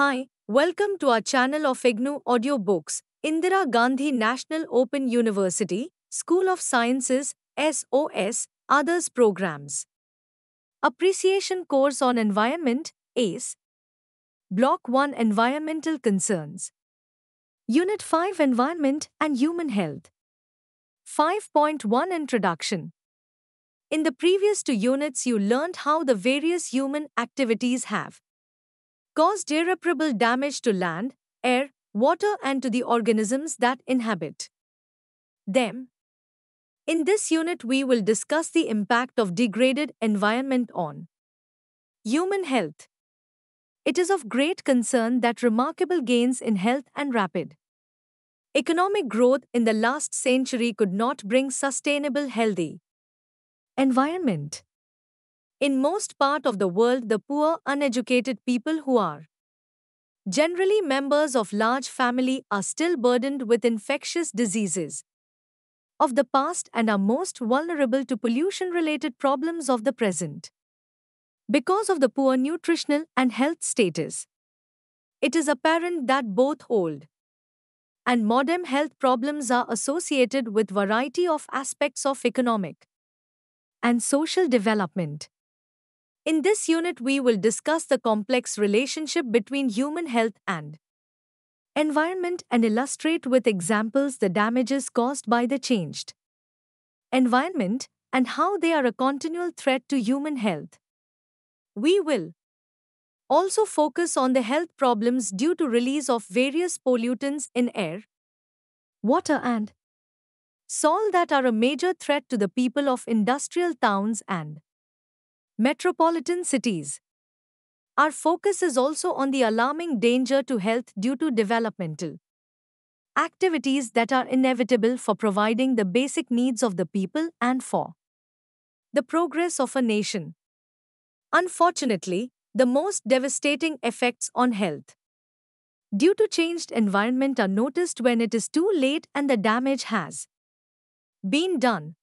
Hi, welcome to our channel of IGNU Audiobooks, Indira Gandhi National Open University, School of Sciences, SOS, Others Programs. Appreciation Course on Environment, ACE. Block 1 Environmental Concerns. Unit 5 Environment and Human Health. 5.1 Introduction. In the previous two units, you learned how the various human activities have caused irreparable damage to land, air, water, and to the organisms that inhabit them. In this unit, we will discuss the impact of degraded environment on human health. It is of great concern that remarkable gains in health and rapid economic growth in the last century could not bring sustainable healthy environment in most part of the world the poor uneducated people who are generally members of large family are still burdened with infectious diseases of the past and are most vulnerable to pollution related problems of the present. Because of the poor nutritional and health status, it is apparent that both old and modern health problems are associated with variety of aspects of economic and social development. In this unit, we will discuss the complex relationship between human health and environment and illustrate with examples the damages caused by the changed environment and how they are a continual threat to human health. We will also focus on the health problems due to release of various pollutants in air, water and soil that are a major threat to the people of industrial towns and Metropolitan cities. Our focus is also on the alarming danger to health due to developmental activities that are inevitable for providing the basic needs of the people and for the progress of a nation. Unfortunately, the most devastating effects on health due to changed environment are noticed when it is too late and the damage has been done.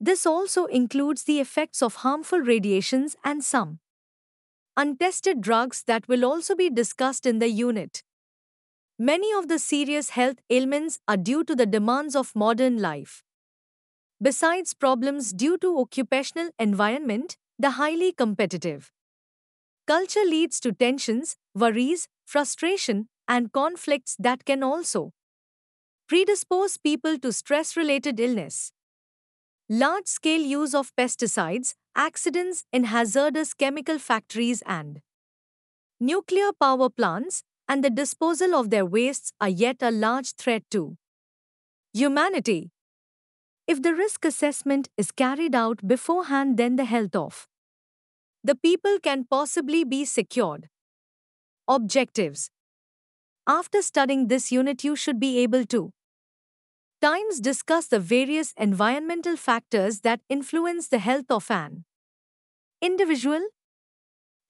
This also includes the effects of harmful radiations and some untested drugs that will also be discussed in the unit. Many of the serious health ailments are due to the demands of modern life. Besides problems due to occupational environment, the highly competitive culture leads to tensions, worries, frustration, and conflicts that can also predispose people to stress related illness large scale use of pesticides, accidents in hazardous chemical factories, and nuclear power plants and the disposal of their wastes are yet a large threat to humanity. If the risk assessment is carried out beforehand, then the health of the people can possibly be secured. Objectives After studying this unit, you should be able to Times discuss the various environmental factors that influence the health of an individual.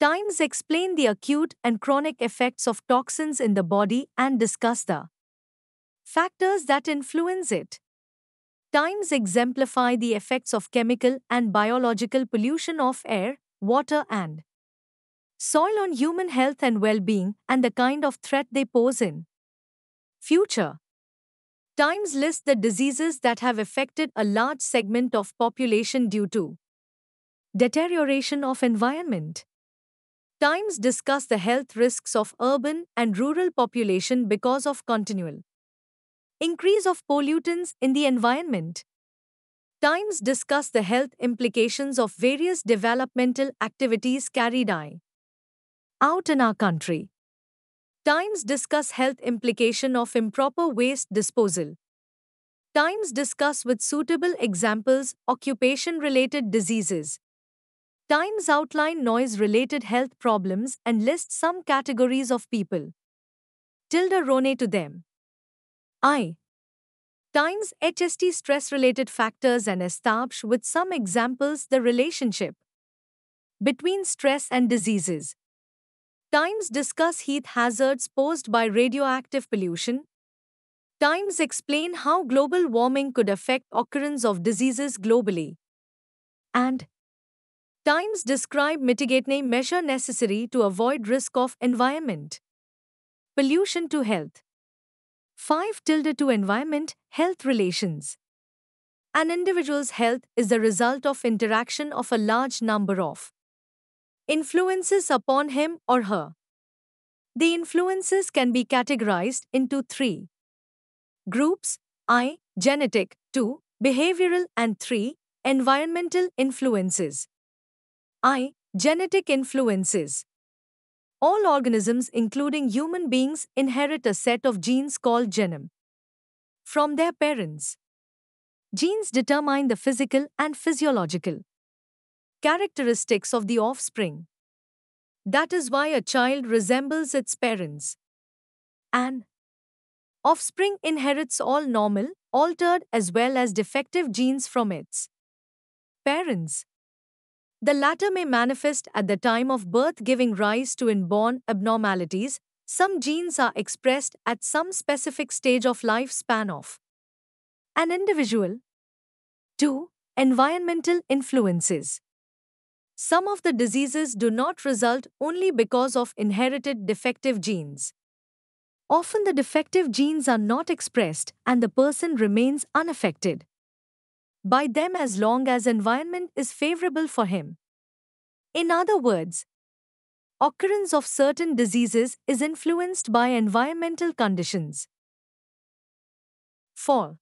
Times explain the acute and chronic effects of toxins in the body and discuss the factors that influence it. Times exemplify the effects of chemical and biological pollution of air, water, and soil on human health and well being and the kind of threat they pose in future. Times lists the diseases that have affected a large segment of population due to deterioration of environment. Times discuss the health risks of urban and rural population because of continual increase of pollutants in the environment. Times discuss the health implications of various developmental activities carried out in our country. Times discuss health implication of improper waste disposal. Times discuss with suitable examples occupation related diseases. Times outline noise related health problems and list some categories of people. Tilda Rone to them. I. Times HST stress related factors and establish with some examples the relationship between stress and diseases. Times discuss heat hazards posed by radioactive pollution. Times explain how global warming could affect occurrence of diseases globally. And Times describe mitigating measure necessary to avoid risk of environment. Pollution to health. 5 tilde to environment health relations. An individual's health is the result of interaction of a large number of Influences upon him or her. The influences can be categorized into three groups I, genetic, 2, behavioral, and 3, environmental influences. I, genetic influences. All organisms, including human beings, inherit a set of genes called genome from their parents. Genes determine the physical and physiological characteristics of the offspring. That is why a child resembles its parents. An offspring inherits all normal, altered, as well as defective genes from its parents. The latter may manifest at the time of birth, giving rise to inborn abnormalities. Some genes are expressed at some specific stage of life span of an individual. 2. Environmental influences. Some of the diseases do not result only because of inherited defective genes. Often the defective genes are not expressed and the person remains unaffected by them as long as environment is favorable for him. In other words, occurrence of certain diseases is influenced by environmental conditions. 4.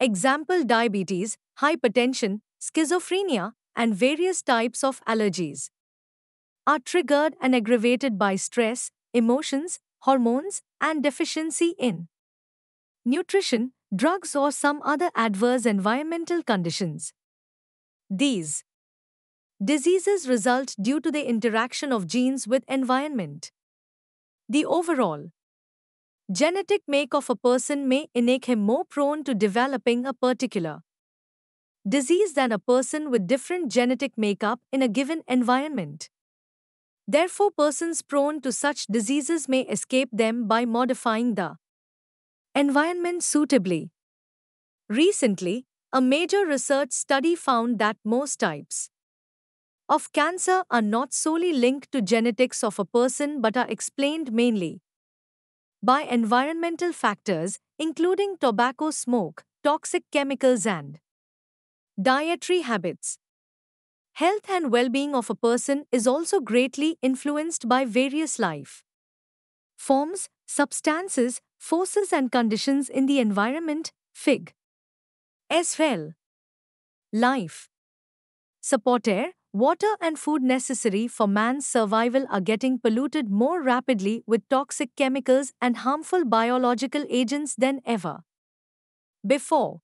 Example diabetes, hypertension, schizophrenia, and various types of allergies are triggered and aggravated by stress, emotions, hormones, and deficiency in nutrition, drugs, or some other adverse environmental conditions. These diseases result due to the interaction of genes with environment. The overall genetic make of a person may make him more prone to developing a particular disease than a person with different genetic makeup in a given environment. Therefore, persons prone to such diseases may escape them by modifying the environment suitably. Recently, a major research study found that most types of cancer are not solely linked to genetics of a person but are explained mainly by environmental factors including tobacco smoke, toxic chemicals and Dietary habits. Health and well being of a person is also greatly influenced by various life forms, substances, forces, and conditions in the environment, fig. As well. Life. Support air, water, and food necessary for man's survival are getting polluted more rapidly with toxic chemicals and harmful biological agents than ever before.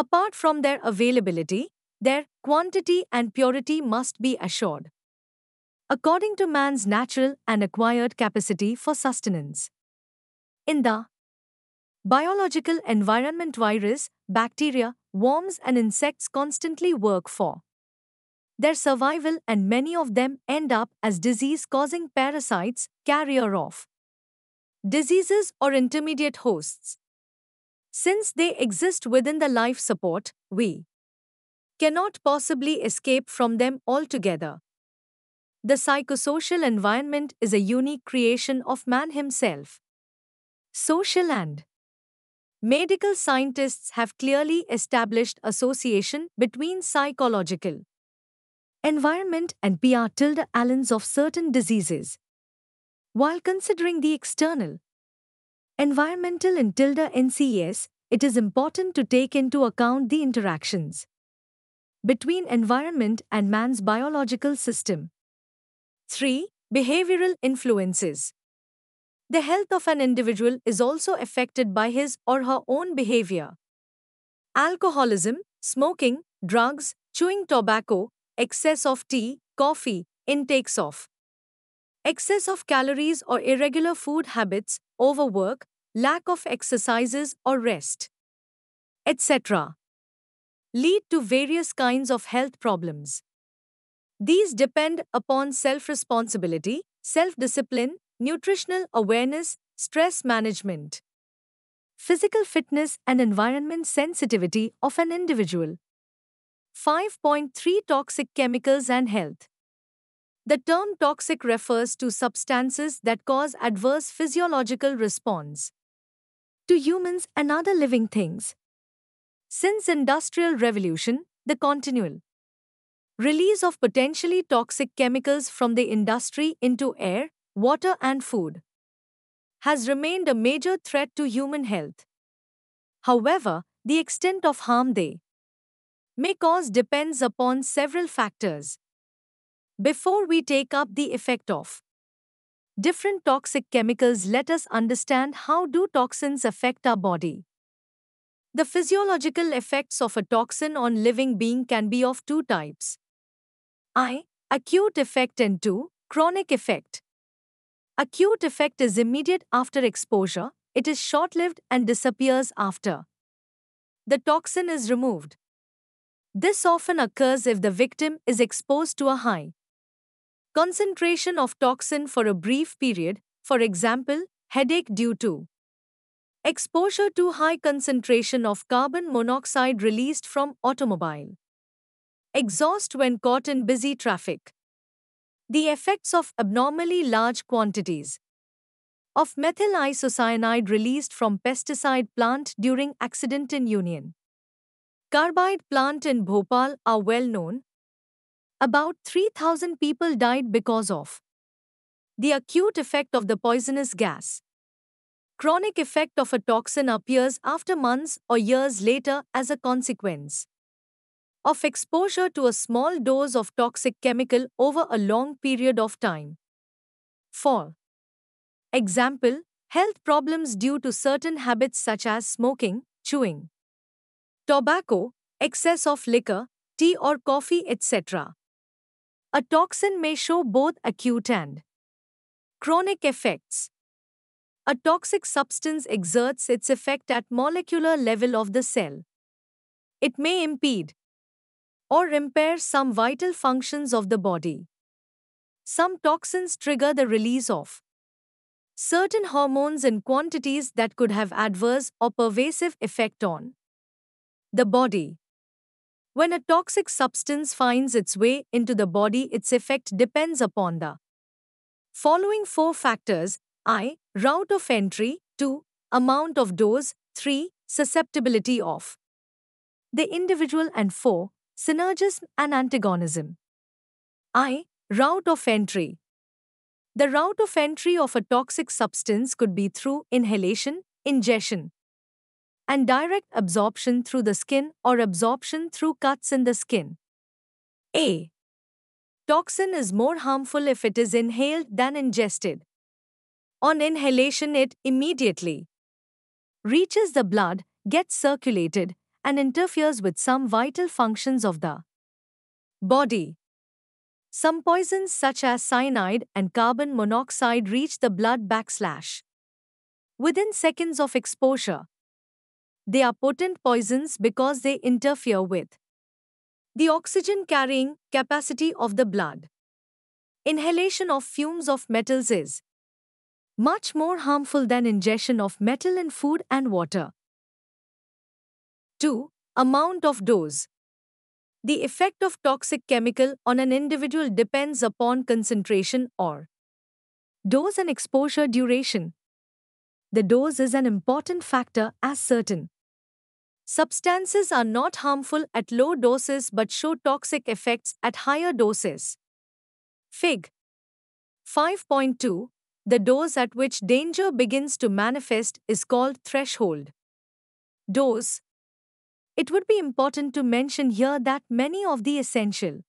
Apart from their availability, their quantity and purity must be assured. According to man's natural and acquired capacity for sustenance. In the biological environment, virus, bacteria, worms, and insects constantly work for their survival, and many of them end up as disease causing parasites, carrier of diseases, or intermediate hosts. Since they exist within the life support, we cannot possibly escape from them altogether. The psychosocial environment is a unique creation of man himself. Social and medical scientists have clearly established association between psychological environment and PR tilde allens of certain diseases. While considering the external environmental in tilde NCES, it is important to take into account the interactions between environment and man's biological system. 3. Behavioral influences. The health of an individual is also affected by his or her own behavior. Alcoholism, smoking, drugs, chewing tobacco, excess of tea, coffee, intakes of Excess of calories or irregular food habits, overwork, lack of exercises or rest, etc., lead to various kinds of health problems. These depend upon self responsibility, self discipline, nutritional awareness, stress management, physical fitness, and environment sensitivity of an individual. 5.3 Toxic Chemicals and Health the term toxic refers to substances that cause adverse physiological response to humans and other living things. Since industrial revolution, the continual release of potentially toxic chemicals from the industry into air, water and food has remained a major threat to human health. However, the extent of harm they may cause depends upon several factors, before we take up the effect of different toxic chemicals, let us understand how do toxins affect our body. The physiological effects of a toxin on living being can be of two types. I. Acute effect and 2. Chronic effect. Acute effect is immediate after exposure, it is short-lived and disappears after. The toxin is removed. This often occurs if the victim is exposed to a high concentration of toxin for a brief period, for example, headache due to exposure to high concentration of carbon monoxide released from automobile. Exhaust when caught in busy traffic. The effects of abnormally large quantities of methyl isocyanide released from pesticide plant during accident in Union. Carbide plant in Bhopal are well known, about 3,000 people died because of the acute effect of the poisonous gas. Chronic effect of a toxin appears after months or years later as a consequence of exposure to a small dose of toxic chemical over a long period of time. For example, health problems due to certain habits such as smoking, chewing, tobacco, excess of liquor, tea or coffee, etc. A toxin may show both acute and chronic effects. A toxic substance exerts its effect at molecular level of the cell. It may impede or impair some vital functions of the body. Some toxins trigger the release of certain hormones in quantities that could have adverse or pervasive effect on the body. When a toxic substance finds its way into the body, its effect depends upon the following four factors I. Route of entry, 2. Amount of dose, 3. Susceptibility of the individual, and 4. Synergism and antagonism. I. Route of entry. The route of entry of a toxic substance could be through inhalation, ingestion, and direct absorption through the skin or absorption through cuts in the skin. A. Toxin is more harmful if it is inhaled than ingested. On inhalation, it immediately reaches the blood, gets circulated, and interferes with some vital functions of the body. Some poisons such as cyanide and carbon monoxide reach the blood backslash within seconds of exposure. They are potent poisons because they interfere with the oxygen carrying capacity of the blood. Inhalation of fumes of metals is much more harmful than ingestion of metal in food and water. 2. Amount of dose. The effect of toxic chemical on an individual depends upon concentration or dose and exposure duration. The dose is an important factor as certain Substances are not harmful at low doses but show toxic effects at higher doses. Fig. 5.2 The dose at which danger begins to manifest is called threshold. Dose It would be important to mention here that many of the essential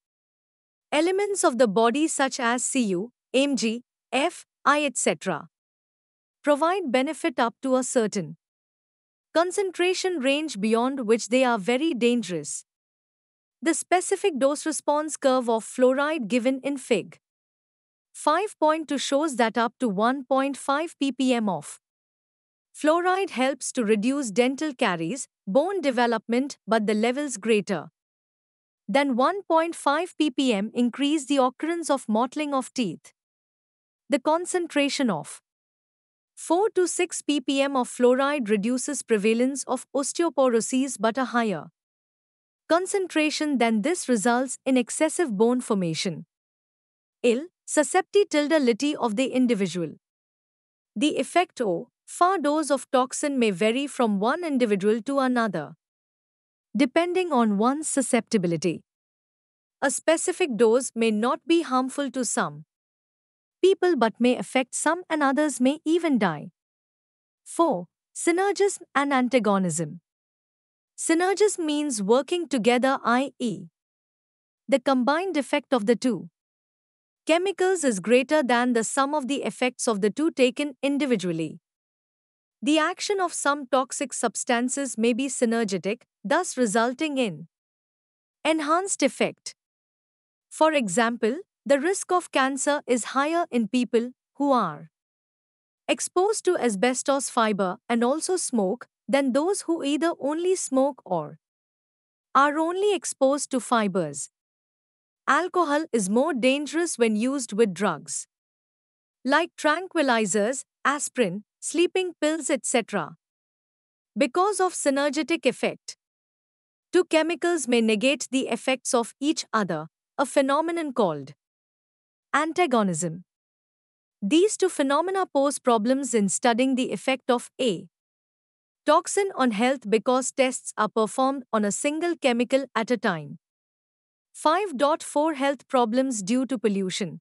elements of the body, such as Cu, Mg, F, I, etc., provide benefit up to a certain concentration range beyond which they are very dangerous. The specific dose response curve of fluoride given in Fig. 5.2 shows that up to 1.5 ppm of fluoride helps to reduce dental caries, bone development, but the levels greater than 1.5 ppm increase the occurrence of mottling of teeth. The concentration of 4 to 6 ppm of fluoride reduces prevalence of osteoporosis but a higher concentration than this results in excessive bone formation. Ill, susceptibility of the individual. The effect of far dose of toxin may vary from one individual to another, depending on one's susceptibility. A specific dose may not be harmful to some, people but may affect some and others may even die. 4. Synergism and antagonism. Synergism means working together, i.e., the combined effect of the two. Chemicals is greater than the sum of the effects of the two taken individually. The action of some toxic substances may be synergetic, thus resulting in enhanced effect. For example, the risk of cancer is higher in people who are exposed to asbestos fiber and also smoke than those who either only smoke or are only exposed to fibers. Alcohol is more dangerous when used with drugs like tranquilizers, aspirin, sleeping pills, etc. because of synergetic effect. Two chemicals may negate the effects of each other, a phenomenon called antagonism. These two phenomena pose problems in studying the effect of A. Toxin on health because tests are performed on a single chemical at a time. 5.4 Health problems due to pollution.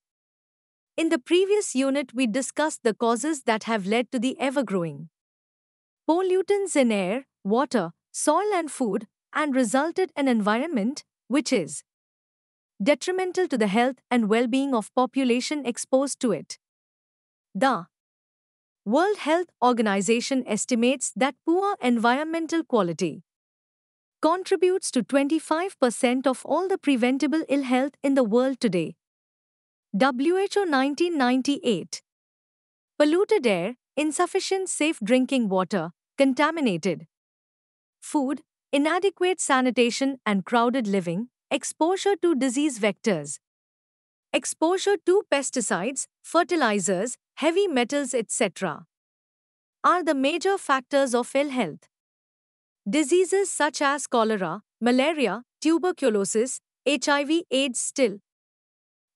In the previous unit, we discussed the causes that have led to the ever growing pollutants in air, water, soil, and food, and resulted an environment which is detrimental to the health and well-being of population exposed to it. The World Health Organization estimates that poor environmental quality contributes to 25% of all the preventable ill health in the world today. WHO 1998 Polluted air, insufficient safe drinking water, contaminated food, inadequate sanitation, and crowded living Exposure to disease vectors. Exposure to pesticides, fertilizers, heavy metals, etc. are the major factors of ill health. Diseases such as cholera, malaria, tuberculosis, HIV, AIDS still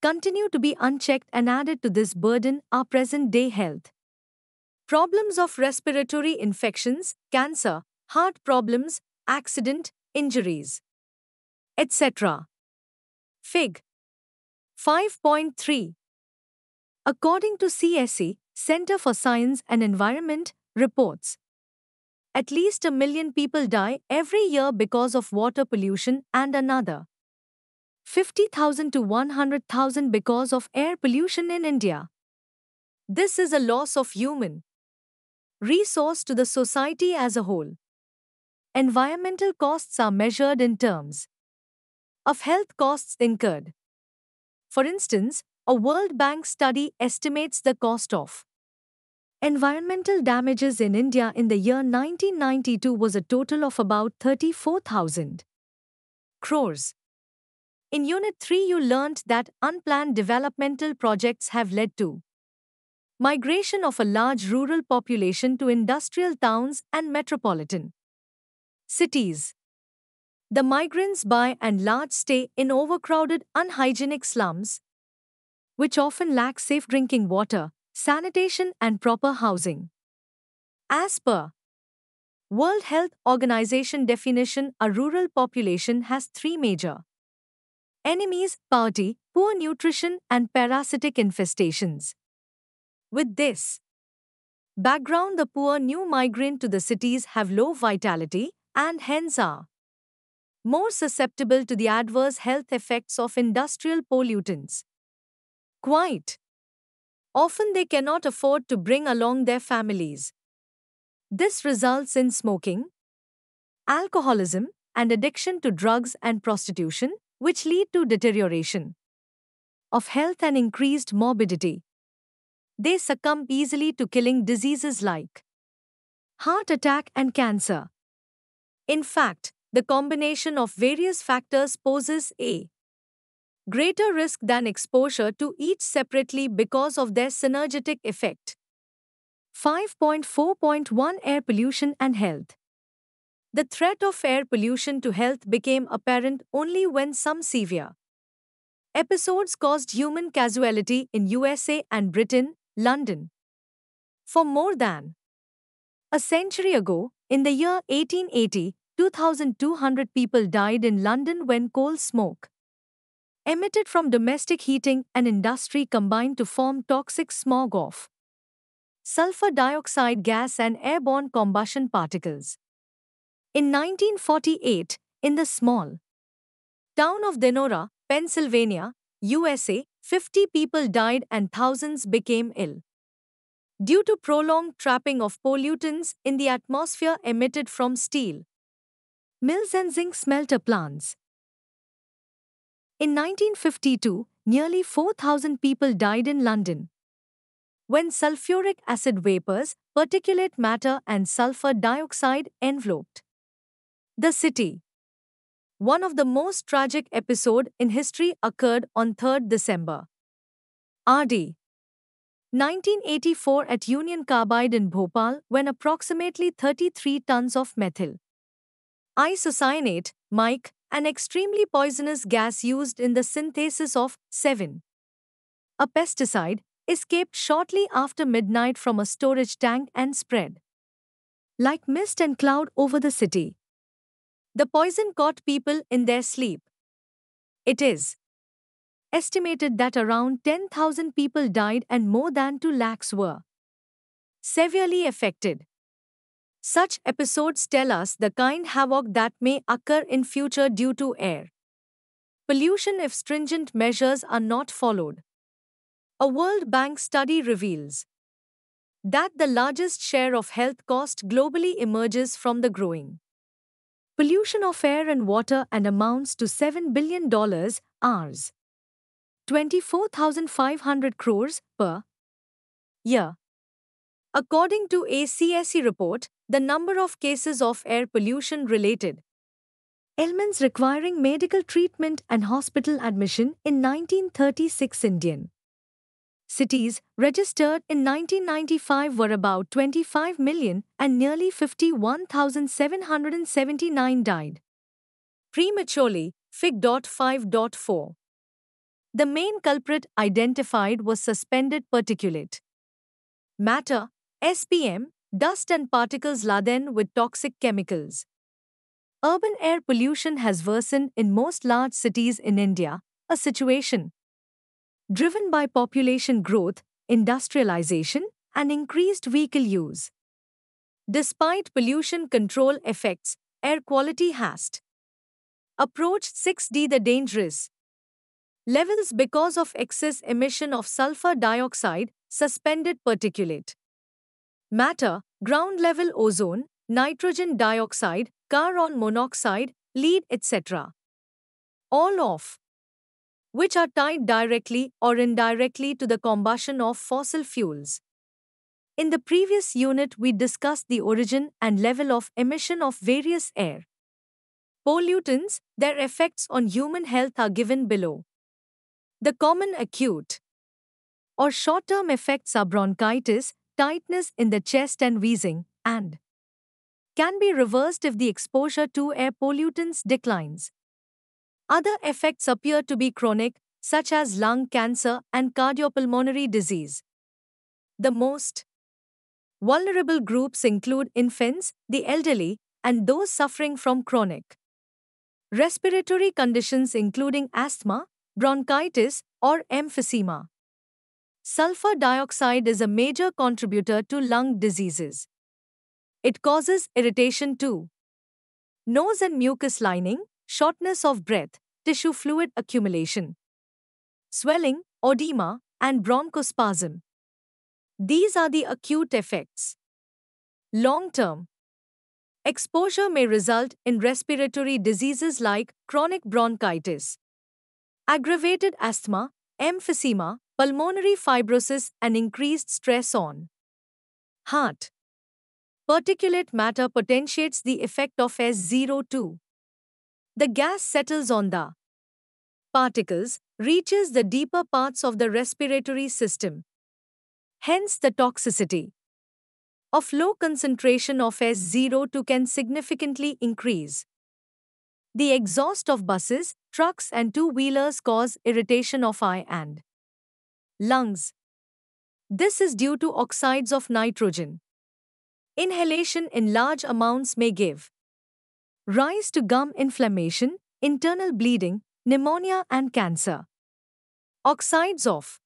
continue to be unchecked and added to this burden Our present day health. Problems of respiratory infections, cancer, heart problems, accident, injuries etc. Fig. 5.3 According to CSE, Center for Science and Environment, reports, at least a million people die every year because of water pollution and another 50,000 to 100,000 because of air pollution in India. This is a loss of human resource to the society as a whole. Environmental costs are measured in terms of health costs incurred. For instance, a World Bank study estimates the cost of environmental damages in India in the year 1992 was a total of about 34,000 crores. In Unit 3, you learned that unplanned developmental projects have led to migration of a large rural population to industrial towns and metropolitan cities. The migrants buy and large stay in overcrowded, unhygienic slums, which often lack safe drinking water, sanitation, and proper housing. As per World Health Organization definition, a rural population has three major enemies poverty, poor nutrition, and parasitic infestations. With this background, the poor new migrant to the cities have low vitality and hence are more susceptible to the adverse health effects of industrial pollutants. Quite. Often they cannot afford to bring along their families. This results in smoking, alcoholism, and addiction to drugs and prostitution, which lead to deterioration of health and increased morbidity. They succumb easily to killing diseases like heart attack and cancer. In fact, the combination of various factors poses a greater risk than exposure to each separately because of their synergetic effect. 5.4.1 Air pollution and health. The threat of air pollution to health became apparent only when some severe episodes caused human casualty in USA and Britain, London. For more than a century ago, in the year 1880, 2,200 people died in London when coal smoke emitted from domestic heating and industry combined to form toxic smog of sulfur dioxide gas and airborne combustion particles. In 1948, in the small town of Denora, Pennsylvania, USA, 50 people died and thousands became ill due to prolonged trapping of pollutants in the atmosphere emitted from steel, mills and zinc smelter plants. In 1952, nearly 4,000 people died in London. When sulfuric acid vapors, particulate matter, and sulfur dioxide enveloped the city. One of the most tragic episodes in history occurred on 3rd December. RD 1984 at Union Carbide in Bhopal when approximately 33 tons of methyl isocyanate, mic, an extremely poisonous gas used in the synthesis of 7. A pesticide escaped shortly after midnight from a storage tank and spread like mist and cloud over the city. The poison caught people in their sleep. It is estimated that around 10,000 people died and more than 2 lakhs were severely affected. Such episodes tell us the kind havoc that may occur in future due to air pollution if stringent measures are not followed. A World Bank study reveals that the largest share of health cost globally emerges from the growing pollution of air and water and amounts to $7 billion Rs. 24,500 crores per year. According to a CSE report, the number of cases of air pollution related ailments requiring medical treatment and hospital admission in 1936 Indian. Cities registered in 1995 were about 25 million and nearly 51,779 died. Prematurely, Fig.5.4. The main culprit identified was suspended particulate matter, SPM, Dust and particles laden with toxic chemicals. Urban air pollution has worsened in most large cities in India, a situation driven by population growth, industrialization, and increased vehicle use. Despite pollution control effects, air quality has approached 6D the dangerous levels because of excess emission of sulfur dioxide, suspended particulate matter, ground level ozone, nitrogen dioxide, carbon monoxide, lead, etc. All of which are tied directly or indirectly to the combustion of fossil fuels. In the previous unit, we discussed the origin and level of emission of various air pollutants, their effects on human health are given below. The common acute or short term effects are bronchitis, tightness in the chest and wheezing, and can be reversed if the exposure to air pollutants declines. Other effects appear to be chronic, such as lung cancer and cardiopulmonary disease. The most vulnerable groups include infants, the elderly, and those suffering from chronic respiratory conditions including asthma, bronchitis, or emphysema. Sulfur dioxide is a major contributor to lung diseases. It causes irritation too. Nose and mucus lining, shortness of breath, tissue fluid accumulation, swelling, edema, and bronchospasm. These are the acute effects. Long term exposure may result in respiratory diseases like chronic bronchitis, aggravated asthma, emphysema, pulmonary fibrosis, and increased stress on heart. Particulate matter potentiates the effect of S02. The gas settles on the particles, reaches the deeper parts of the respiratory system. Hence, the toxicity of low concentration of S02 can significantly increase. The exhaust of buses, trucks, and two wheelers cause irritation of eye and lungs. This is due to oxides of nitrogen. Inhalation in large amounts may give rise to gum inflammation, internal bleeding, pneumonia, and cancer. Oxides of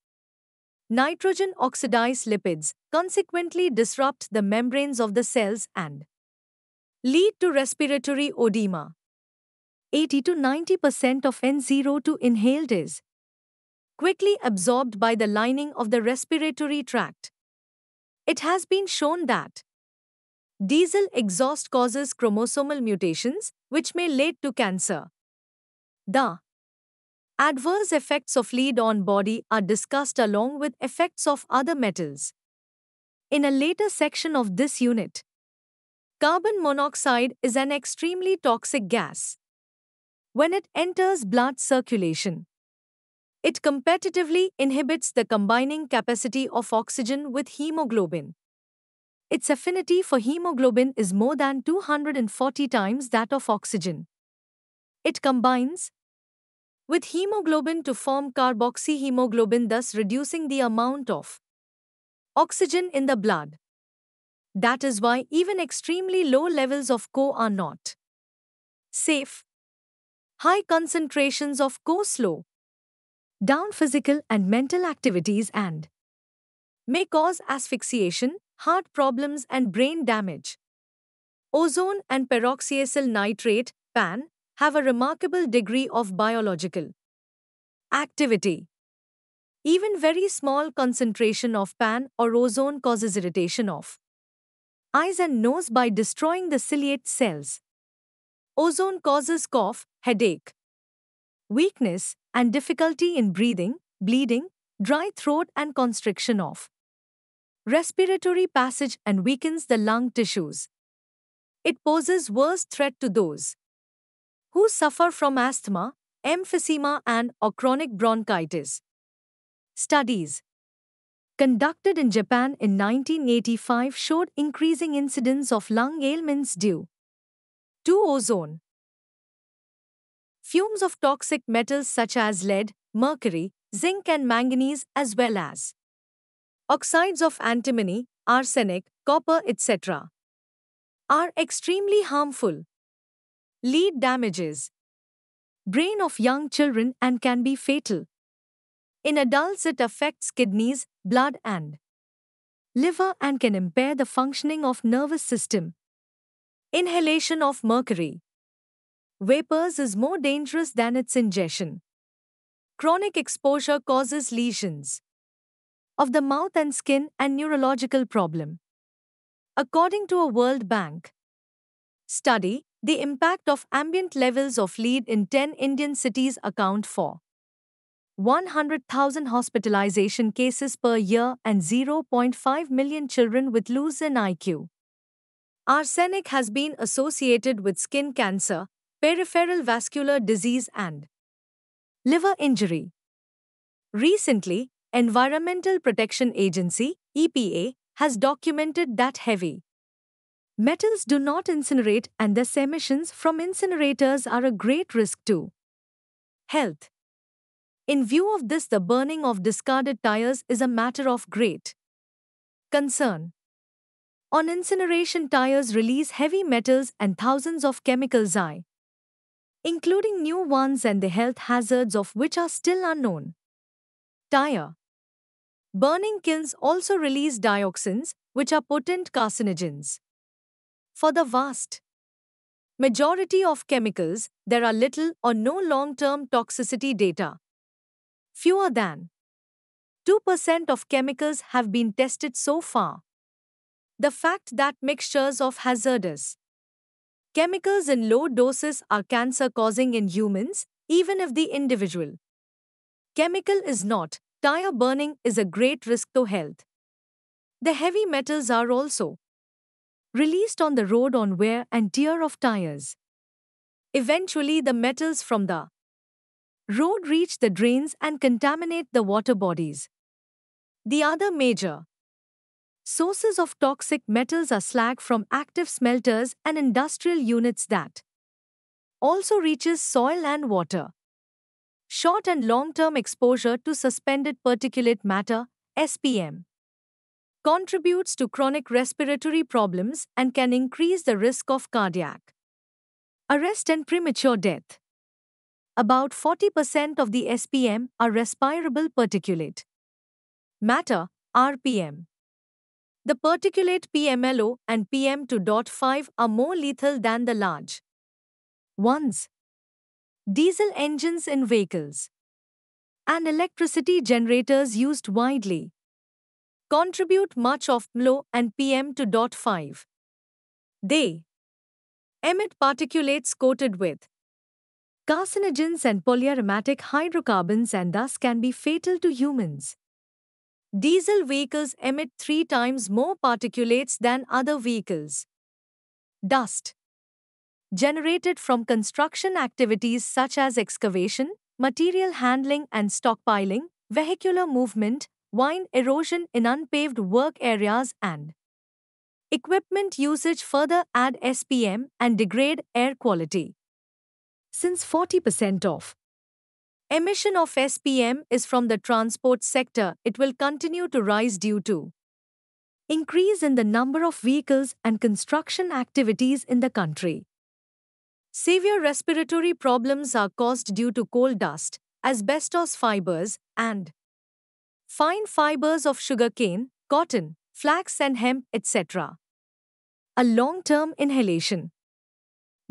nitrogen oxidize lipids, consequently, disrupt the membranes of the cells and lead to respiratory edema. 80 to 90% of N0 to inhaled is quickly absorbed by the lining of the respiratory tract. It has been shown that diesel exhaust causes chromosomal mutations, which may lead to cancer. The adverse effects of lead on body are discussed along with effects of other metals. In a later section of this unit, carbon monoxide is an extremely toxic gas. When it enters blood circulation, it competitively inhibits the combining capacity of oxygen with hemoglobin. Its affinity for hemoglobin is more than 240 times that of oxygen. It combines with hemoglobin to form carboxyhemoglobin, thus reducing the amount of oxygen in the blood. That is why even extremely low levels of CO are not safe. High concentrations of co-slow down physical and mental activities and may cause asphyxiation, heart problems and brain damage. Ozone and peroxyacyl nitrate, PAN, have a remarkable degree of biological activity. Even very small concentration of PAN or ozone causes irritation of eyes and nose by destroying the ciliate cells. Ozone causes cough, headache, weakness, and difficulty in breathing, bleeding, dry throat, and constriction of respiratory passage and weakens the lung tissues. It poses worst threat to those who suffer from asthma, emphysema, and or chronic bronchitis. Studies conducted in Japan in 1985 showed increasing incidence of lung ailments due to ozone fumes of toxic metals such as lead, mercury, zinc, and manganese, as well as oxides of antimony, arsenic, copper, etc., are extremely harmful. Lead damages brain of young children and can be fatal. In adults, it affects kidneys, blood, and liver and can impair the functioning of nervous system. Inhalation of mercury vapors is more dangerous than its ingestion. Chronic exposure causes lesions of the mouth and skin and neurological problem. According to a World Bank study, the impact of ambient levels of lead in 10 Indian cities account for 100,000 hospitalization cases per year and 0.5 million children with loose in IQ. Arsenic has been associated with skin cancer, peripheral vascular disease, and liver injury. Recently, Environmental Protection Agency EPA has documented that heavy metals do not incinerate and thus emissions from incinerators are a great risk to health. In view of this, the burning of discarded tires is a matter of great concern. On incineration, tires release heavy metals and thousands of chemicals I including new ones and the health hazards of which are still unknown. Tire Burning kilns also release dioxins, which are potent carcinogens. For the vast majority of chemicals, there are little or no long-term toxicity data. Fewer than 2% of chemicals have been tested so far. The fact that mixtures of hazardous Chemicals in low doses are cancer causing in humans, even if the individual chemical is not, tire burning is a great risk to health. The heavy metals are also released on the road on wear and tear of tires. Eventually, the metals from the road reach the drains and contaminate the water bodies. The other major Sources of toxic metals are slag from active smelters and industrial units that also reaches soil and water. Short and long term exposure to suspended particulate matter SPM contributes to chronic respiratory problems and can increase the risk of cardiac arrest and premature death. About 40% of the SPM are respirable particulate matter RPM. The particulate PMLO and PM2.5 are more lethal than the large ones. Diesel engines in vehicles and electricity generators used widely contribute much of MLO and PM2.5. They emit particulates coated with carcinogens and polyaromatic hydrocarbons and thus can be fatal to humans. Diesel vehicles emit three times more particulates than other vehicles. Dust generated from construction activities such as excavation, material handling and stockpiling, vehicular movement, wine erosion in unpaved work areas and equipment usage further add SPM and degrade air quality. Since 40% of Emission of SPM is from the transport sector. It will continue to rise due to increase in the number of vehicles and construction activities in the country. Severe respiratory problems are caused due to coal dust, asbestos fibers, and fine fibers of sugarcane, cotton, flax and hemp, etc. A long-term inhalation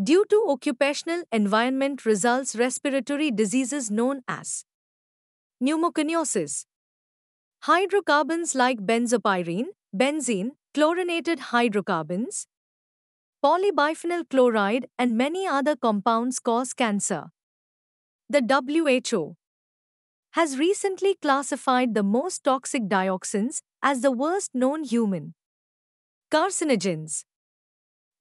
due to occupational environment results respiratory diseases known as pneumoconiosis. Hydrocarbons like benzopyrene, benzene, chlorinated hydrocarbons, polybiphenyl chloride, and many other compounds cause cancer. The WHO has recently classified the most toxic dioxins as the worst known human carcinogens.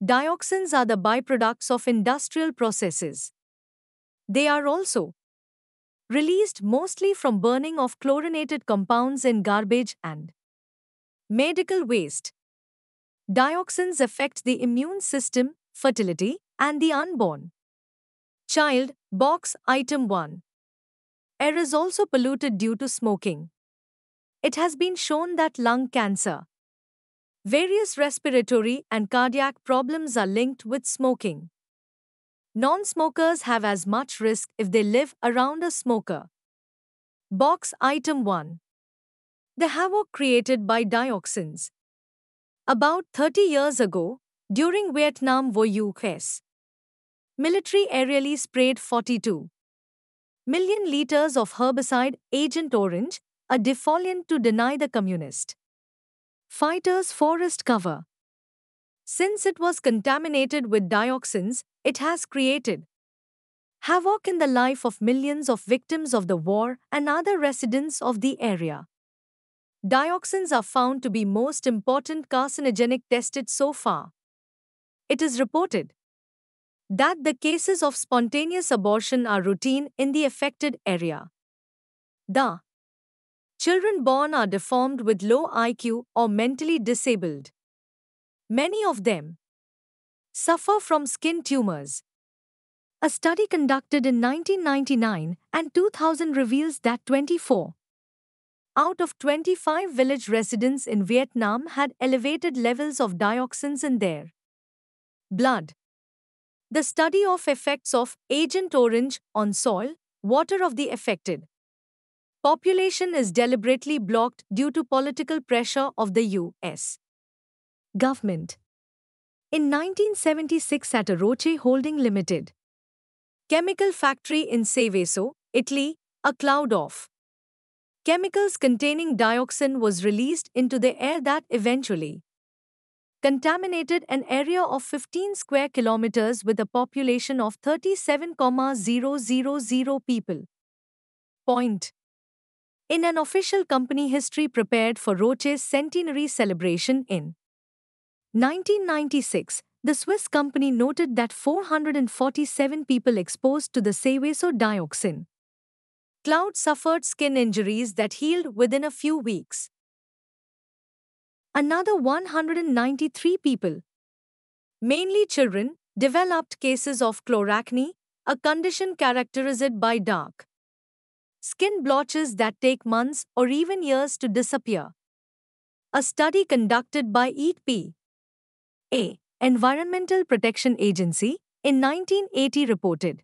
Dioxins are the byproducts of industrial processes. They are also released mostly from burning of chlorinated compounds in garbage and medical waste. Dioxins affect the immune system, fertility, and the unborn child. Box item 1. Air is also polluted due to smoking. It has been shown that lung cancer, Various respiratory and cardiac problems are linked with smoking. Non smokers have as much risk if they live around a smoker. Box Item 1 The havoc created by dioxins. About 30 years ago, during Vietnam War US, military aerially sprayed 42 million liters of herbicide Agent Orange, a defoliant to deny the communist. Fighters forest cover. Since it was contaminated with dioxins, it has created havoc in the life of millions of victims of the war and other residents of the area. Dioxins are found to be most important carcinogenic tested so far. It is reported that the cases of spontaneous abortion are routine in the affected area. The Children born are deformed with low IQ or mentally disabled. Many of them suffer from skin tumors. A study conducted in 1999 and 2000 reveals that 24 out of 25 village residents in Vietnam had elevated levels of dioxins in their blood. The study of effects of Agent Orange on soil, water of the affected Population is deliberately blocked due to political pressure of the U.S. government. In 1976 at Aroche Holding Limited, chemical factory in Seveso, Italy, a cloud of chemicals containing dioxin was released into the air that eventually contaminated an area of 15 square kilometers with a population of 37,000 people. Point in an official company history prepared for Roche's centenary celebration in 1996, the Swiss company noted that 447 people exposed to the Seveso dioxin Cloud suffered skin injuries that healed within a few weeks. Another 193 people, mainly children, developed cases of chloracne, a condition characterized by dark skin blotches that take months or even years to disappear. A study conducted by E.P., a Environmental Protection Agency, in 1980 reported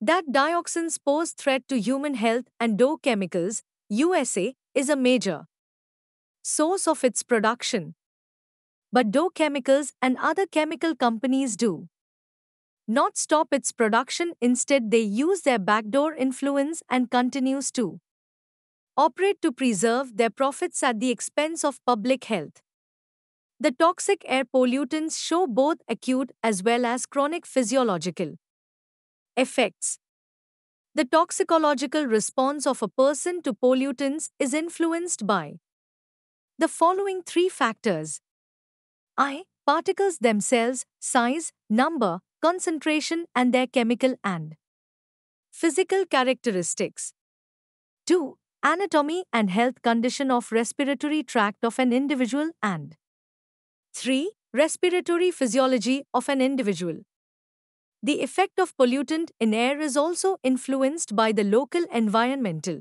that dioxins pose threat to human health and Dow Chemicals, USA, is a major source of its production. But Dow Chemicals and other chemical companies do not stop its production, instead, they use their backdoor influence and continues to operate to preserve their profits at the expense of public health. The toxic air pollutants show both acute as well as chronic physiological effects. The toxicological response of a person to pollutants is influenced by the following three factors I. Particles themselves, size, number, concentration and their chemical and physical characteristics. 2. Anatomy and health condition of respiratory tract of an individual and 3. Respiratory physiology of an individual. The effect of pollutant in air is also influenced by the local environmental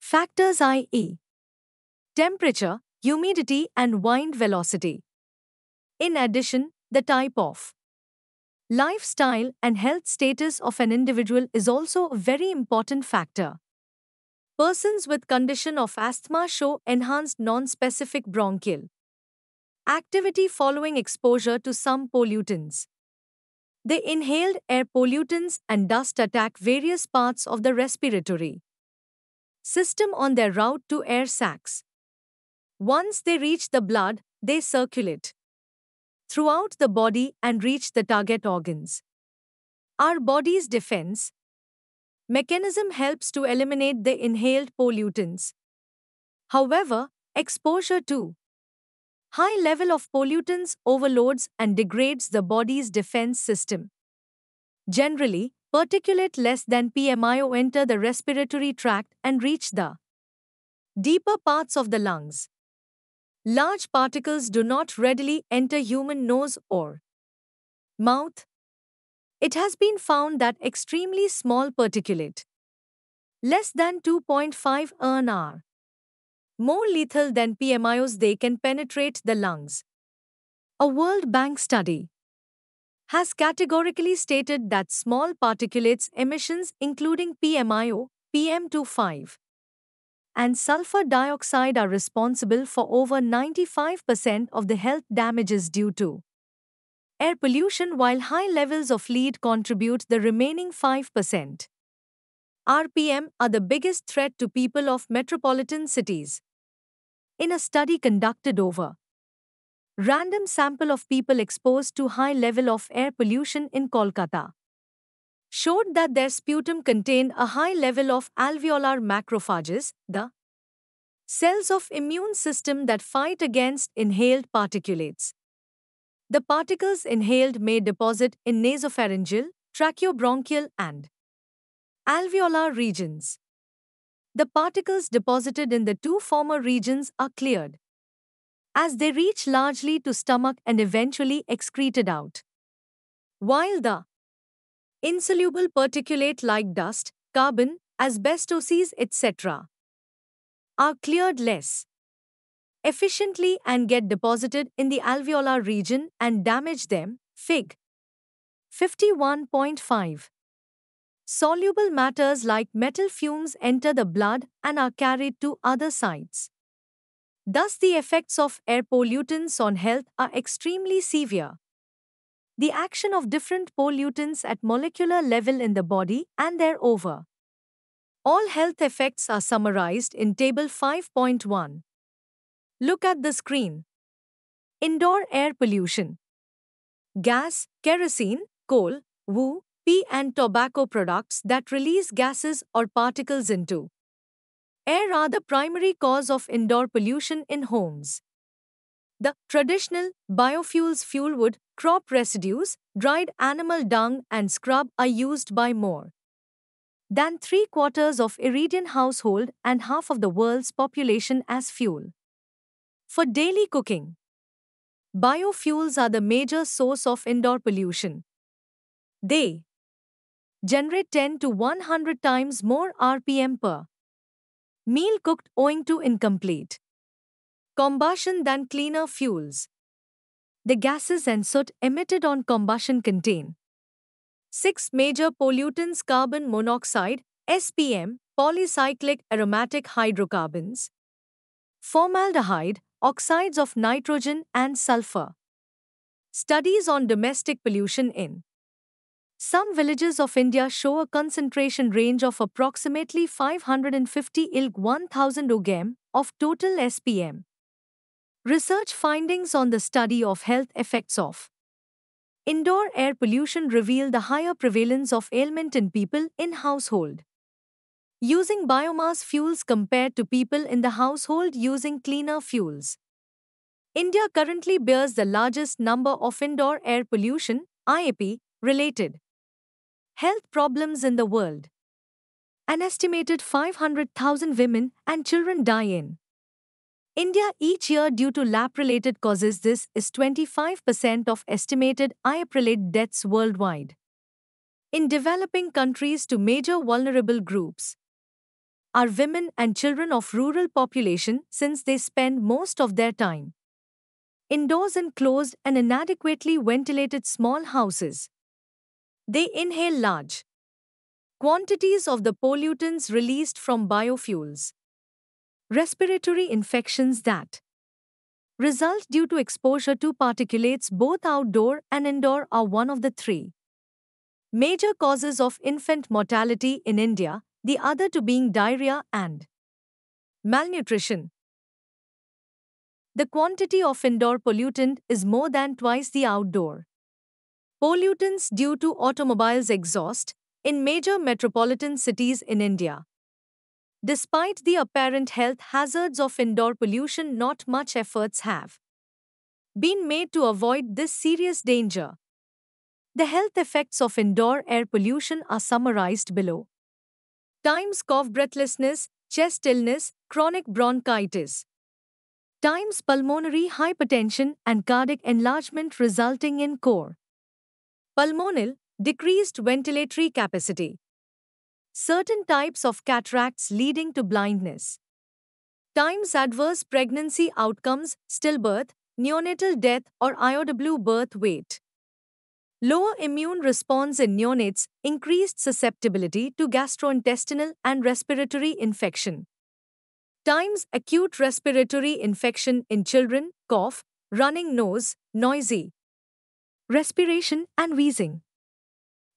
factors i.e. temperature, humidity and wind velocity. In addition, the type of Lifestyle and health status of an individual is also a very important factor. Persons with condition of asthma show enhanced non-specific bronchial activity following exposure to some pollutants. They inhaled air pollutants and dust attack various parts of the respiratory system on their route to air sacs. Once they reach the blood, they circulate throughout the body and reach the target organs. Our body's defense mechanism helps to eliminate the inhaled pollutants. However, exposure to high level of pollutants overloads and degrades the body's defense system. Generally, particulate less than PMIO enter the respiratory tract and reach the deeper parts of the lungs. Large particles do not readily enter human nose or mouth. It has been found that extremely small particulate, less than 2.5 ERN are, more lethal than PMIOs they can penetrate the lungs. A World Bank study has categorically stated that small particulates emissions including PMIO, PM25, and sulfur dioxide are responsible for over 95% of the health damages due to air pollution while high levels of lead contribute the remaining 5%. RPM are the biggest threat to people of metropolitan cities. In a study conducted over random sample of people exposed to high level of air pollution in Kolkata showed that their sputum contained a high level of alveolar macrophages, the cells of immune system that fight against inhaled particulates. The particles inhaled may deposit in nasopharyngeal, tracheobronchial and alveolar regions. The particles deposited in the two former regions are cleared as they reach largely to stomach and eventually excreted out. While the insoluble particulate like dust, carbon, asbestoses, etc. are cleared less efficiently and get deposited in the alveolar region and damage them. Fig. 51.5. Soluble matters like metal fumes enter the blood and are carried to other sites. Thus, the effects of air pollutants on health are extremely severe the action of different pollutants at molecular level in the body and their over. All health effects are summarized in Table 5.1. Look at the screen. Indoor air pollution. Gas, kerosene, coal, woo, pee and tobacco products that release gases or particles into air are the primary cause of indoor pollution in homes. The traditional biofuels fuel wood, crop residues, dried animal dung, and scrub are used by more than three quarters of Iridian household and half of the world's population as fuel. For daily cooking, biofuels are the major source of indoor pollution. They generate 10 to 100 times more RPM per meal cooked owing to incomplete Combustion than cleaner fuels. The gases and soot emitted on combustion contain six major pollutants carbon monoxide, SPM, polycyclic aromatic hydrocarbons, formaldehyde, oxides of nitrogen and sulfur. Studies on domestic pollution in some villages of India show a concentration range of approximately 550 ilg 1000 ogm of total SPM. Research findings on the study of health effects of indoor air pollution reveal the higher prevalence of ailment in people in household. Using biomass fuels compared to people in the household using cleaner fuels. India currently bears the largest number of indoor air pollution IAP related health problems in the world. An estimated 500,000 women and children die in India each year due to lap-related causes this is 25% of estimated IAP-related deaths worldwide. In developing countries to major vulnerable groups are women and children of rural population since they spend most of their time indoors in closed and inadequately ventilated small houses. They inhale large quantities of the pollutants released from biofuels respiratory infections that result due to exposure to particulates both outdoor and indoor are one of the three major causes of infant mortality in India, the other to being diarrhea and malnutrition. The quantity of indoor pollutant is more than twice the outdoor. Pollutants due to automobiles exhaust in major metropolitan cities in India Despite the apparent health hazards of indoor pollution, not much efforts have been made to avoid this serious danger. The health effects of indoor air pollution are summarized below. Times cough breathlessness, chest illness, chronic bronchitis. Times pulmonary hypertension and cardiac enlargement resulting in core. Pulmonal, decreased ventilatory capacity. Certain types of cataracts leading to blindness. Times adverse pregnancy outcomes, stillbirth, neonatal death, or IOW birth weight. Lower immune response in neonates, increased susceptibility to gastrointestinal and respiratory infection. Times acute respiratory infection in children, cough, running nose, noisy respiration and wheezing.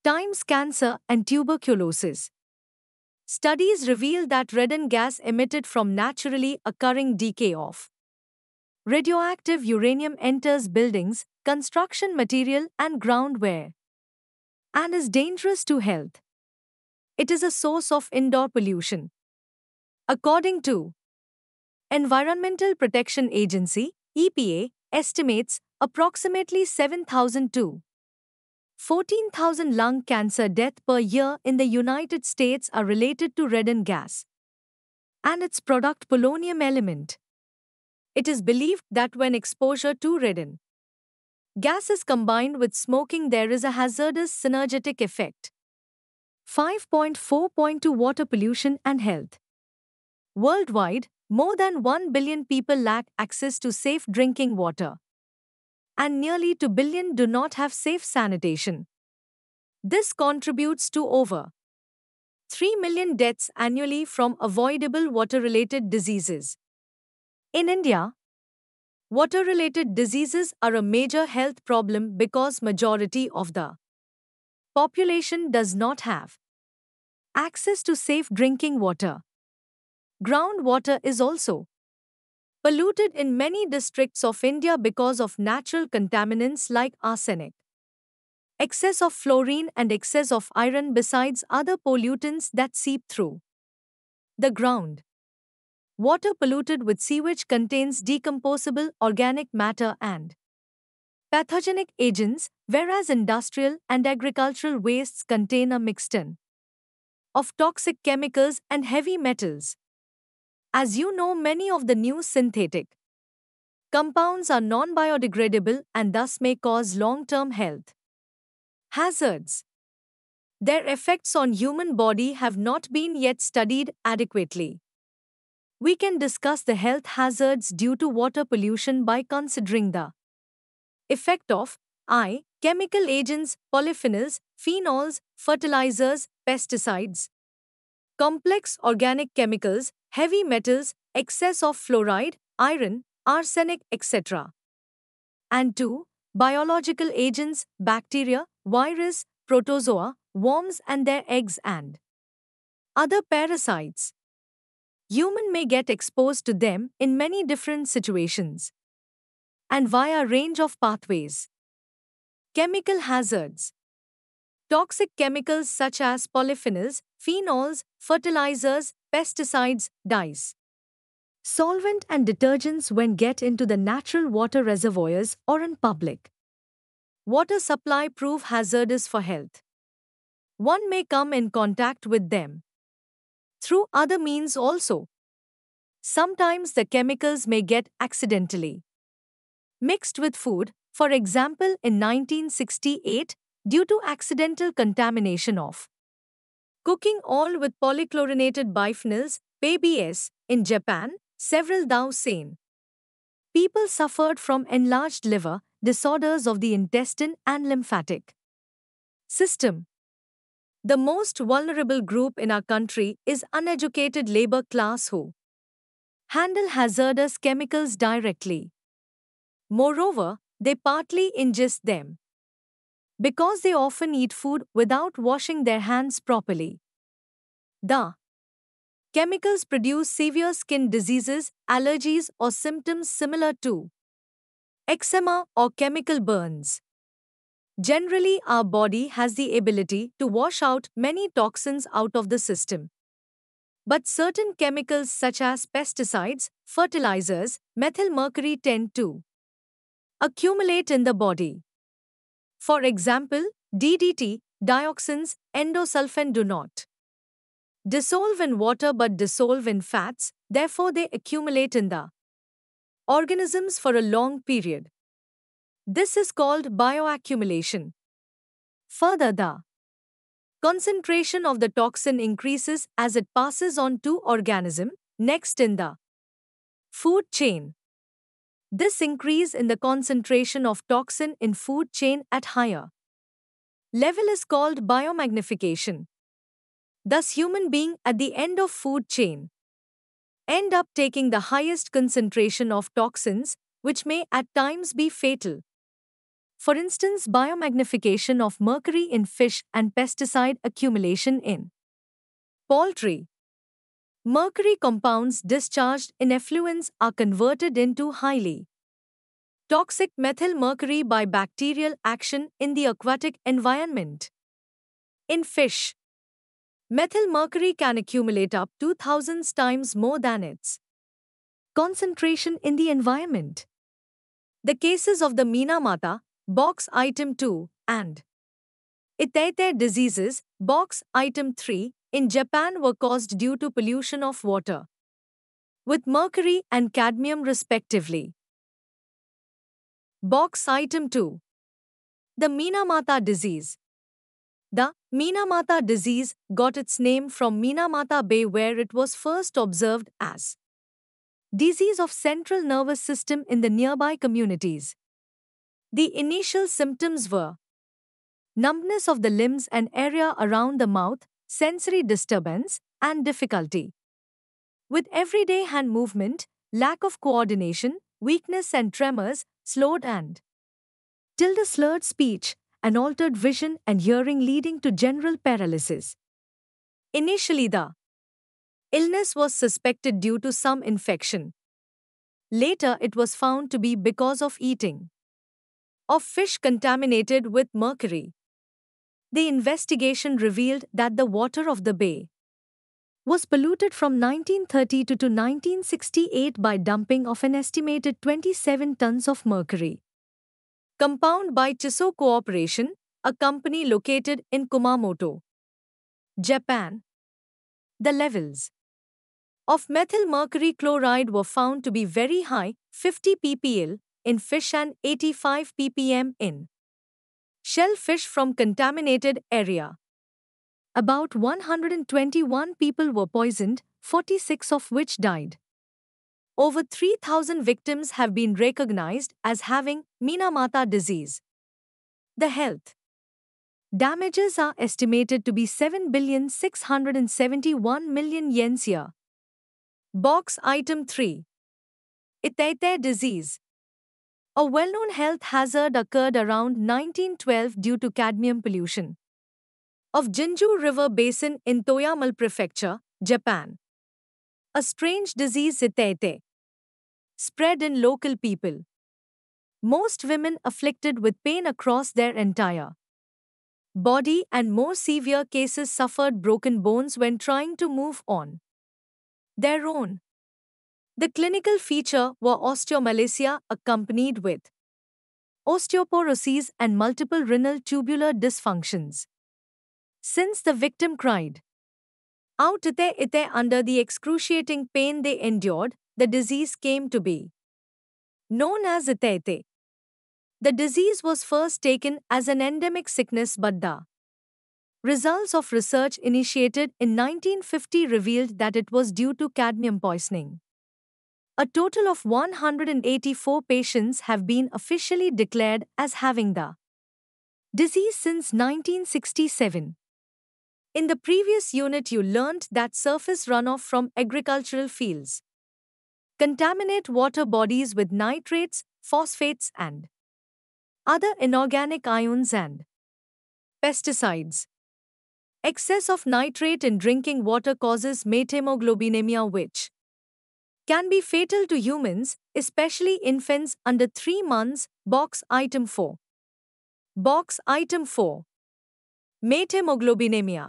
Times cancer and tuberculosis. Studies reveal that radon gas emitted from naturally occurring decay of radioactive uranium enters buildings, construction material, and groundware, and is dangerous to health. It is a source of indoor pollution. According to Environmental Protection Agency, EPA, estimates approximately 7,002 14,000 lung cancer deaths per year in the United States are related to radon gas and its product polonium element. It is believed that when exposure to radon gas is combined with smoking, there is a hazardous synergetic effect. 5.4.2 Water pollution and health. Worldwide, more than 1 billion people lack access to safe drinking water and nearly 2 billion do not have safe sanitation. This contributes to over 3 million deaths annually from avoidable water related diseases. In India, water related diseases are a major health problem because majority of the population does not have access to safe drinking water. Groundwater is also polluted in many districts of India because of natural contaminants like arsenic. Excess of fluorine and excess of iron, besides other pollutants that seep through the ground. Water polluted with sewage contains decomposable organic matter and pathogenic agents, whereas industrial and agricultural wastes contain a mixture of toxic chemicals and heavy metals. As you know, many of the new synthetic compounds are non biodegradable and thus may cause long term health hazards. Their effects on human body have not been yet studied adequately. We can discuss the health hazards due to water pollution by considering the effect of I. Chemical agents, polyphenols, phenols, fertilizers, pesticides, complex organic chemicals, heavy metals, excess of fluoride, iron, arsenic, etc. And 2. Biological agents, bacteria, virus, protozoa, worms and their eggs and other parasites. Human may get exposed to them in many different situations and via range of pathways. Chemical hazards. Toxic chemicals such as polyphenols, phenols, fertilizers, pesticides, dyes. Solvent and detergents when get into the natural water reservoirs or in public. Water supply prove hazardous for health. One may come in contact with them. Through other means also. Sometimes the chemicals may get accidentally mixed with food, for example in 1968 due to accidental contamination of Cooking all with polychlorinated biphenyls, PBS, in Japan, several Daosein. People suffered from enlarged liver, disorders of the intestine and lymphatic system. The most vulnerable group in our country is uneducated labor class who handle hazardous chemicals directly. Moreover, they partly ingest them because they often eat food without washing their hands properly. The chemicals produce severe skin diseases, allergies, or symptoms similar to eczema or chemical burns. Generally, our body has the ability to wash out many toxins out of the system. But certain chemicals such as pesticides, fertilizers, methylmercury tend to accumulate in the body. For example, DDT, dioxins, endosulfan do not dissolve in water but dissolve in fats, therefore, they accumulate in the organisms for a long period. This is called bioaccumulation. Further, the concentration of the toxin increases as it passes on to organism next in the food chain. This increase in the concentration of toxin in food chain at higher level is called biomagnification. Thus human being at the end of food chain end up taking the highest concentration of toxins which may at times be fatal. For instance, biomagnification of mercury in fish and pesticide accumulation in poultry mercury compounds discharged in effluents are converted into highly toxic methyl mercury by bacterial action in the aquatic environment. In fish, methyl mercury can accumulate up to times more than its concentration in the environment. The cases of the Minamata, box item 2, and Itaite diseases, box item 3, in Japan were caused due to pollution of water, with mercury and cadmium respectively. Box item 2 The Minamata disease. The Minamata disease got its name from Minamata Bay, where it was first observed as disease of central nervous system in the nearby communities. The initial symptoms were numbness of the limbs and area around the mouth, sensory disturbance, and difficulty. With everyday hand movement, lack of coordination, weakness and tremors, slowed and till the slurred speech, and altered vision and hearing leading to general paralysis. Initially, the illness was suspected due to some infection. Later, it was found to be because of eating of fish contaminated with mercury the investigation revealed that the water of the bay was polluted from 1930 to 1968 by dumping of an estimated 27 tons of mercury. Compound by Chiso Corporation, a company located in Kumamoto, Japan. The levels of methyl mercury chloride were found to be very high, 50 ppl in fish and 85 ppm in shellfish from contaminated area. About 121 people were poisoned, 46 of which died. Over 3,000 victims have been recognized as having Minamata disease. The health damages are estimated to be 7,671 million yen. here. Box item 3 Itaite disease. A well known health hazard occurred around 1912 due to cadmium pollution. Of Jinju River Basin in Toyama Prefecture, Japan. A strange disease, iteite, spread in local people. Most women afflicted with pain across their entire body, and more severe cases suffered broken bones when trying to move on their own. The clinical feature were osteomalacia accompanied with osteoporosis and multiple renal tubular dysfunctions. Since the victim cried out ite ite under the excruciating pain they endured, the disease came to be known as ite ite. The disease was first taken as an endemic sickness Badda the results of research initiated in 1950 revealed that it was due to cadmium poisoning a total of 184 patients have been officially declared as having the disease since 1967. In the previous unit, you learned that surface runoff from agricultural fields contaminate water bodies with nitrates, phosphates, and other inorganic ions and pesticides. Excess of nitrate in drinking water causes methemoglobinemia, which can be fatal to humans, especially infants under 3 months. Box item 4. Box item 4. Methemoglobinemia.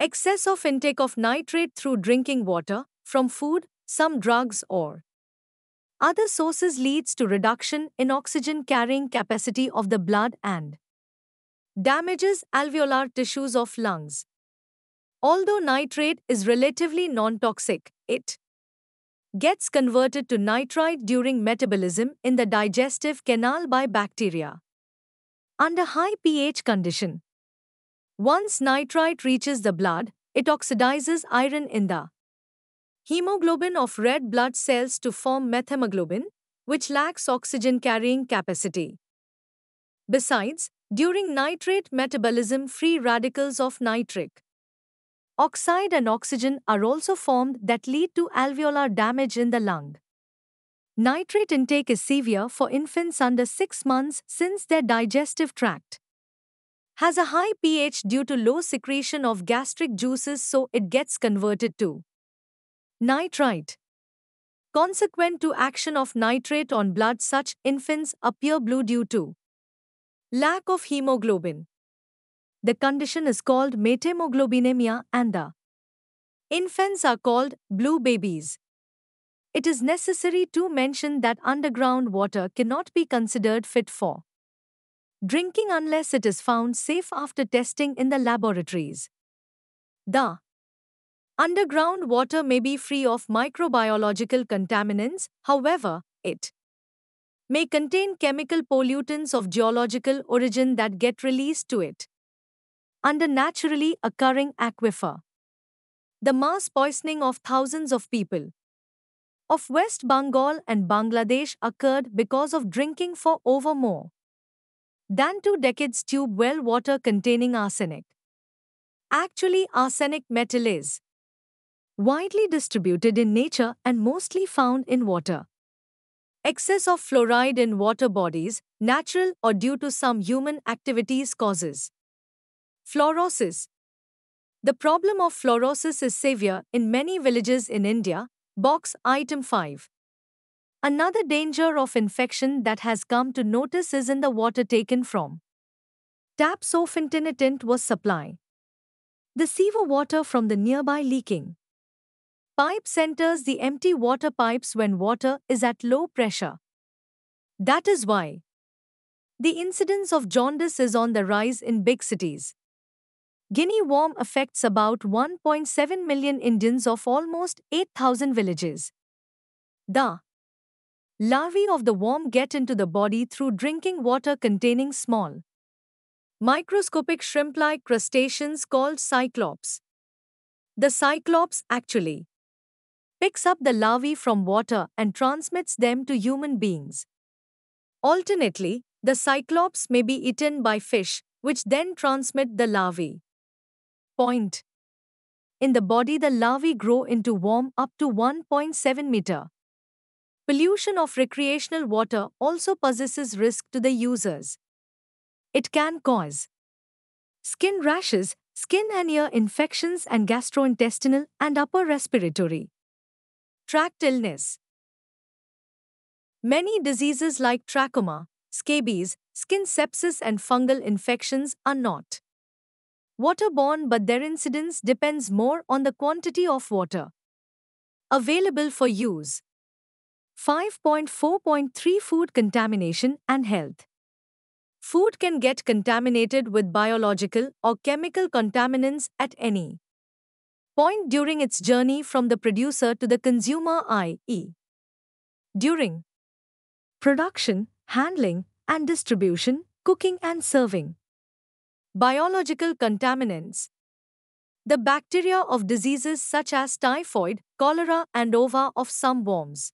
Excess of intake of nitrate through drinking water, from food, some drugs, or other sources leads to reduction in oxygen carrying capacity of the blood and damages alveolar tissues of lungs. Although nitrate is relatively non toxic, it gets converted to nitrite during metabolism in the digestive canal by bacteria. Under high pH condition, once nitrite reaches the blood, it oxidizes iron in the hemoglobin of red blood cells to form methemoglobin, which lacks oxygen carrying capacity. Besides, during nitrate metabolism, free radicals of nitric Oxide and oxygen are also formed that lead to alveolar damage in the lung. Nitrate intake is severe for infants under 6 months since their digestive tract has a high pH due to low secretion of gastric juices so it gets converted to nitrite. Consequent to action of nitrate on blood such infants appear blue due to lack of hemoglobin. The condition is called methemoglobinemia and the infants are called blue babies. It is necessary to mention that underground water cannot be considered fit for drinking unless it is found safe after testing in the laboratories. The underground water may be free of microbiological contaminants, however, it may contain chemical pollutants of geological origin that get released to it under naturally occurring aquifer. The mass poisoning of thousands of people of West Bengal and Bangladesh occurred because of drinking for over more than two decades tube well water containing arsenic. Actually, arsenic metal is widely distributed in nature and mostly found in water. Excess of fluoride in water bodies, natural or due to some human activities causes Fluorosis. The problem of fluorosis is severe in many villages in India, box item 5. Another danger of infection that has come to notice is in the water taken from tap sofentinitant was supply. The sewer water from the nearby leaking pipe centers the empty water pipes when water is at low pressure. That is why the incidence of jaundice is on the rise in big cities. Guinea worm affects about 1.7 million Indians of almost 8,000 villages. The larvae of the worm get into the body through drinking water containing small, microscopic shrimp like crustaceans called cyclops. The cyclops actually picks up the larvae from water and transmits them to human beings. Alternately, the cyclops may be eaten by fish, which then transmit the larvae. Point. In the body, the larvae grow into worm up to 1.7 meter. Pollution of recreational water also possesses risk to the users. It can cause skin rashes, skin and ear infections, and gastrointestinal and upper respiratory tract illness. Many diseases like trachoma, scabies, skin sepsis, and fungal infections are not waterborne but their incidence depends more on the quantity of water available for use. 5.4.3 Food contamination and health. Food can get contaminated with biological or chemical contaminants at any point during its journey from the producer to the consumer, i.e., during production, handling, and distribution, cooking and serving. Biological contaminants. The bacteria of diseases such as typhoid, cholera, and ova of some worms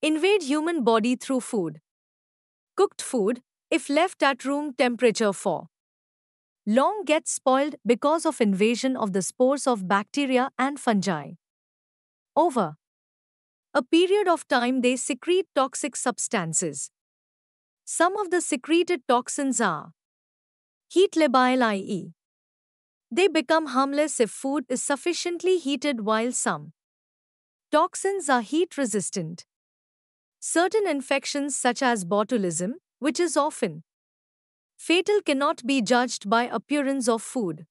invade human body through food. Cooked food, if left at room temperature for long, gets spoiled because of invasion of the spores of bacteria and fungi. Over a period of time, they secrete toxic substances. Some of the secreted toxins are Heat-labile IE. They become harmless if food is sufficiently heated while some toxins are heat-resistant. Certain infections such as botulism, which is often fatal cannot be judged by appearance of food.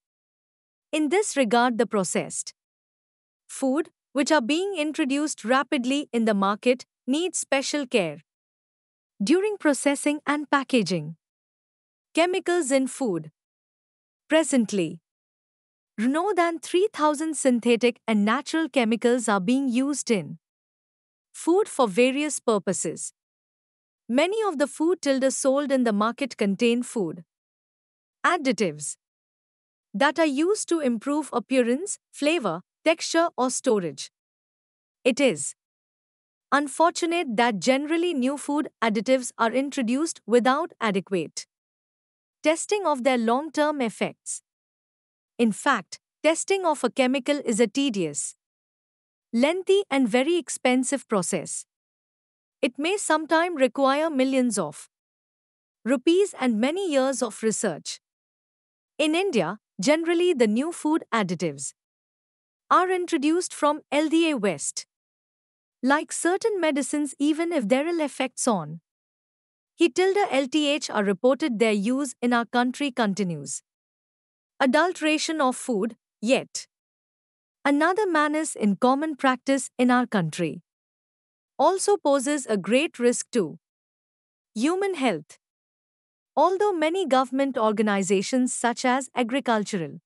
In this regard, the processed food, which are being introduced rapidly in the market, need special care during processing and packaging chemicals in food. Presently, no than 3,000 synthetic and natural chemicals are being used in food for various purposes. Many of the food tilde sold in the market contain food additives that are used to improve appearance, flavor, texture, or storage. It is unfortunate that generally new food additives are introduced without adequate testing of their long term effects. In fact, testing of a chemical is a tedious, lengthy, and very expensive process. It may sometimes require millions of rupees and many years of research. In India, generally the new food additives are introduced from LDA West. Like certain medicines, even if there are effects on he tilde LTH are reported their use in our country continues. Adulteration of food, yet. Another menace in common practice in our country. Also poses a great risk to human health. Although many government organizations such as Agricultural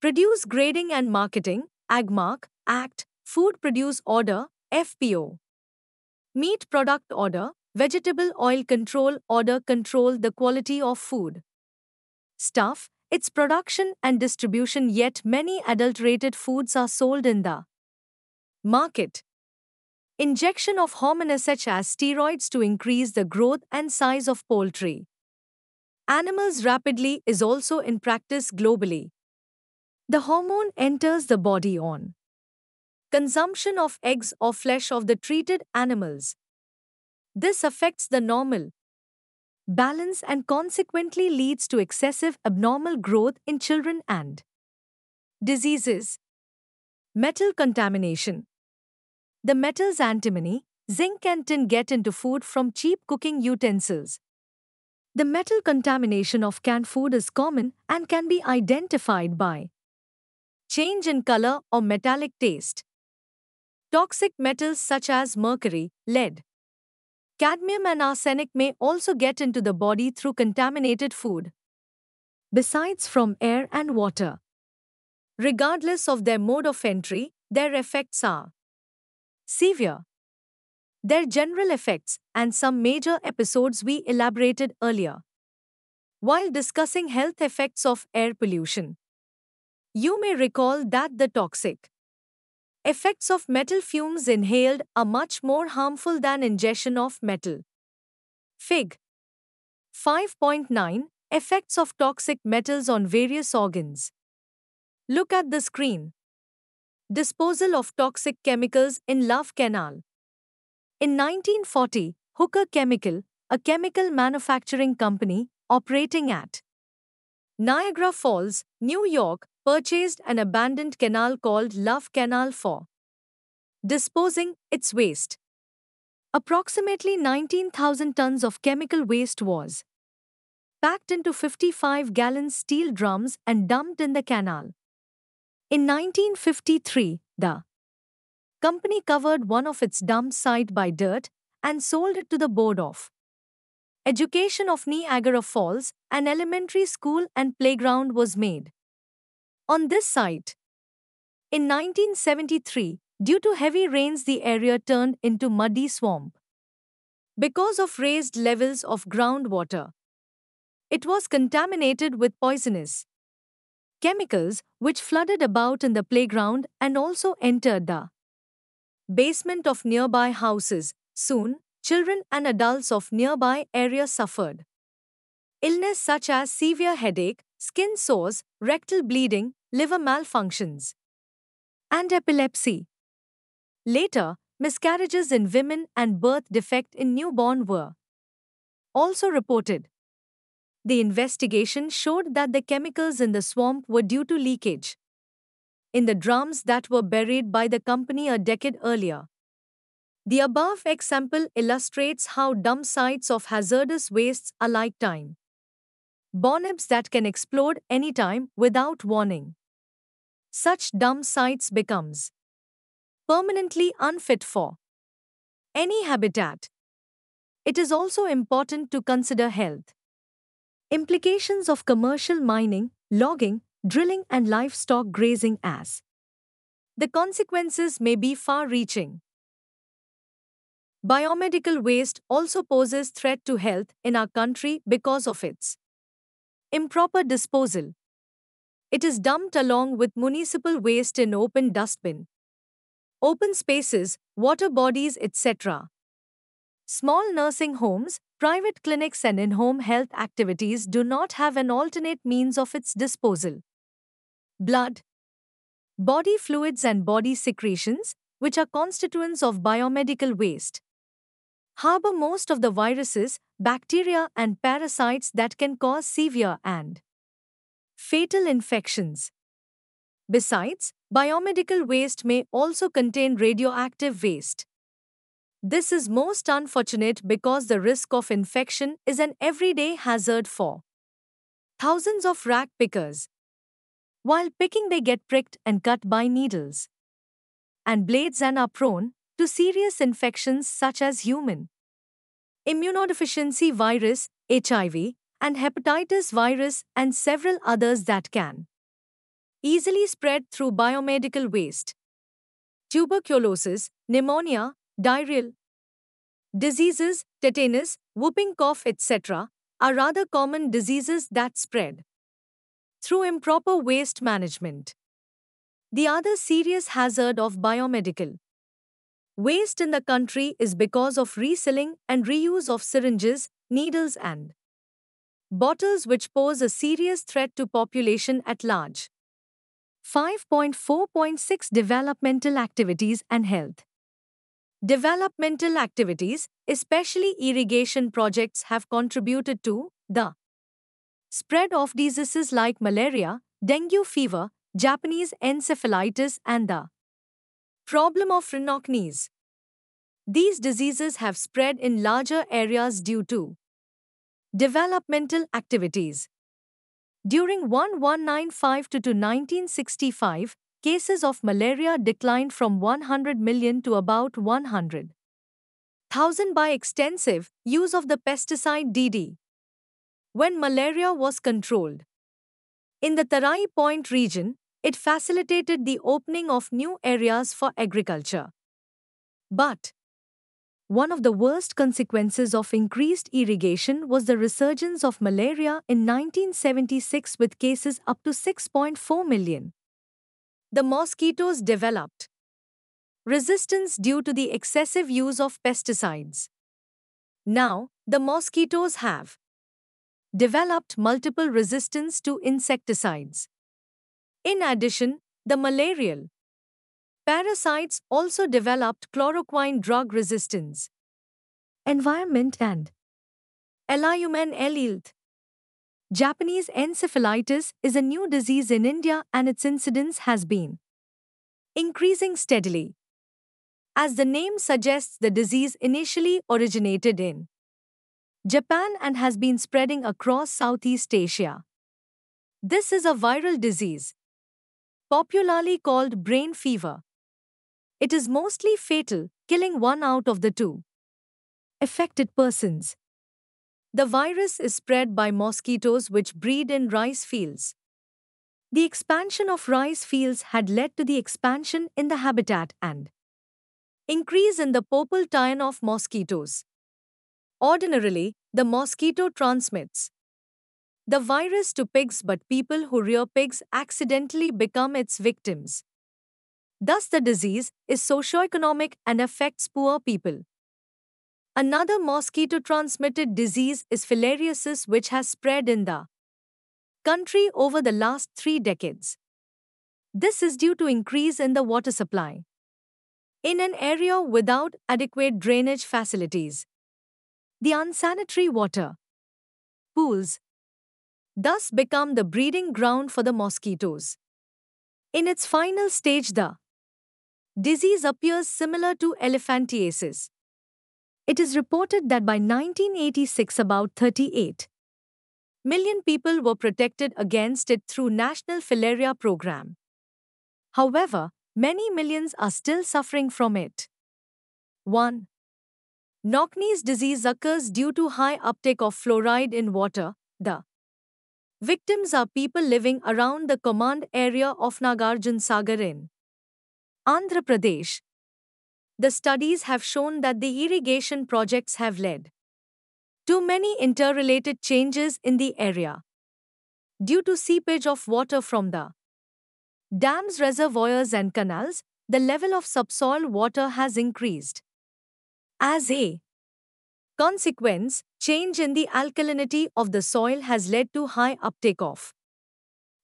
Produce Grading and Marketing, (Agmark) Act, Food Produce Order, FPO, Meat Product Order, Vegetable oil control order control the quality of food. Stuff, its production and distribution yet many adulterated foods are sold in the market. Injection of hormones such as steroids to increase the growth and size of poultry. Animals rapidly is also in practice globally. The hormone enters the body on consumption of eggs or flesh of the treated animals. This affects the normal balance and consequently leads to excessive abnormal growth in children and diseases. Metal contamination. The metals antimony, zinc, and tin get into food from cheap cooking utensils. The metal contamination of canned food is common and can be identified by change in color or metallic taste. Toxic metals such as mercury, lead, Cadmium and arsenic may also get into the body through contaminated food. Besides from air and water. Regardless of their mode of entry, their effects are severe. Their general effects and some major episodes we elaborated earlier. While discussing health effects of air pollution, you may recall that the toxic Effects of metal fumes inhaled are much more harmful than ingestion of metal. Fig. 5.9 Effects of toxic metals on various organs. Look at the screen. Disposal of toxic chemicals in Love Canal. In 1940, Hooker Chemical, a chemical manufacturing company operating at Niagara Falls, New York, purchased an abandoned canal called Love Canal for disposing its waste. Approximately 19,000 tons of chemical waste was packed into 55 gallon steel drums and dumped in the canal. In 1953, the company covered one of its dump site by dirt and sold it to the Board of Education of Niagara Falls, an elementary school and playground was made on this site. In 1973, due to heavy rains, the area turned into muddy swamp. Because of raised levels of groundwater, it was contaminated with poisonous chemicals which flooded about in the playground and also entered the basement of nearby houses. Soon, children and adults of nearby area suffered illness such as severe headache, skin sores, rectal bleeding, liver malfunctions, and epilepsy. Later, miscarriages in women and birth defect in newborn were also reported. The investigation showed that the chemicals in the swamp were due to leakage in the drums that were buried by the company a decade earlier. The above example illustrates how dump sites of hazardous wastes are like time. Bonibs that can explode anytime without warning such dumb sites becomes permanently unfit for any habitat. It is also important to consider health. Implications of commercial mining, logging, drilling and livestock grazing as the consequences may be far-reaching. Biomedical waste also poses threat to health in our country because of its improper disposal. It is dumped along with municipal waste in open dustbin, open spaces, water bodies, etc. Small nursing homes, private clinics and in-home health activities do not have an alternate means of its disposal. Blood, body fluids and body secretions, which are constituents of biomedical waste, harbor most of the viruses, bacteria and parasites that can cause severe and fatal infections. Besides, biomedical waste may also contain radioactive waste. This is most unfortunate because the risk of infection is an everyday hazard for thousands of rag pickers. While picking, they get pricked and cut by needles and blades and are prone to serious infections such as human immunodeficiency virus, HIV, and hepatitis virus and several others that can easily spread through biomedical waste. Tuberculosis, pneumonia, diarrheal diseases, tetanus, whooping cough, etc., are rather common diseases that spread through improper waste management. The other serious hazard of biomedical waste in the country is because of reselling and reuse of syringes, needles, and bottles which pose a serious threat to population at large. 5.4.6 Developmental Activities and Health Developmental activities, especially irrigation projects, have contributed to the spread of diseases like malaria, dengue fever, Japanese encephalitis, and the problem of rhinocnes. These diseases have spread in larger areas due to Developmental activities. During 1195 to 1965, cases of malaria declined from 100 million to about 100,000 by extensive use of the pesticide DD. When malaria was controlled in the Tarai Point region, it facilitated the opening of new areas for agriculture. But one of the worst consequences of increased irrigation was the resurgence of malaria in 1976 with cases up to 6.4 million. The mosquitoes developed resistance due to the excessive use of pesticides. Now, the mosquitoes have developed multiple resistance to insecticides. In addition, the malarial Parasites also developed chloroquine drug resistance. Environment and Eliumen Elilt. Japanese encephalitis is a new disease in India and its incidence has been increasing steadily. As the name suggests, the disease initially originated in Japan and has been spreading across Southeast Asia. This is a viral disease, popularly called brain fever it is mostly fatal, killing one out of the two. Affected persons. The virus is spread by mosquitoes which breed in rice fields. The expansion of rice fields had led to the expansion in the habitat and increase in the purple tine of mosquitoes. Ordinarily, the mosquito transmits the virus to pigs, but people who rear pigs accidentally become its victims. Thus, the disease is socioeconomic and affects poor people. Another mosquito transmitted disease is filariasis, which has spread in the country over the last three decades. This is due to increase in the water supply in an area without adequate drainage facilities. The unsanitary water pools thus become the breeding ground for the mosquitoes. In its final stage, the disease appears similar to elephantiasis. It is reported that by 1986, about 38 million people were protected against it through National Filaria Program. However, many millions are still suffering from it. 1. Knockneys disease occurs due to high uptake of fluoride in water. The victims are people living around the command area of Nagarjun Sagar in Andhra Pradesh. The studies have shown that the irrigation projects have led to many interrelated changes in the area due to seepage of water from the dams, reservoirs, and canals. The level of subsoil water has increased. As a consequence, change in the alkalinity of the soil has led to high uptake of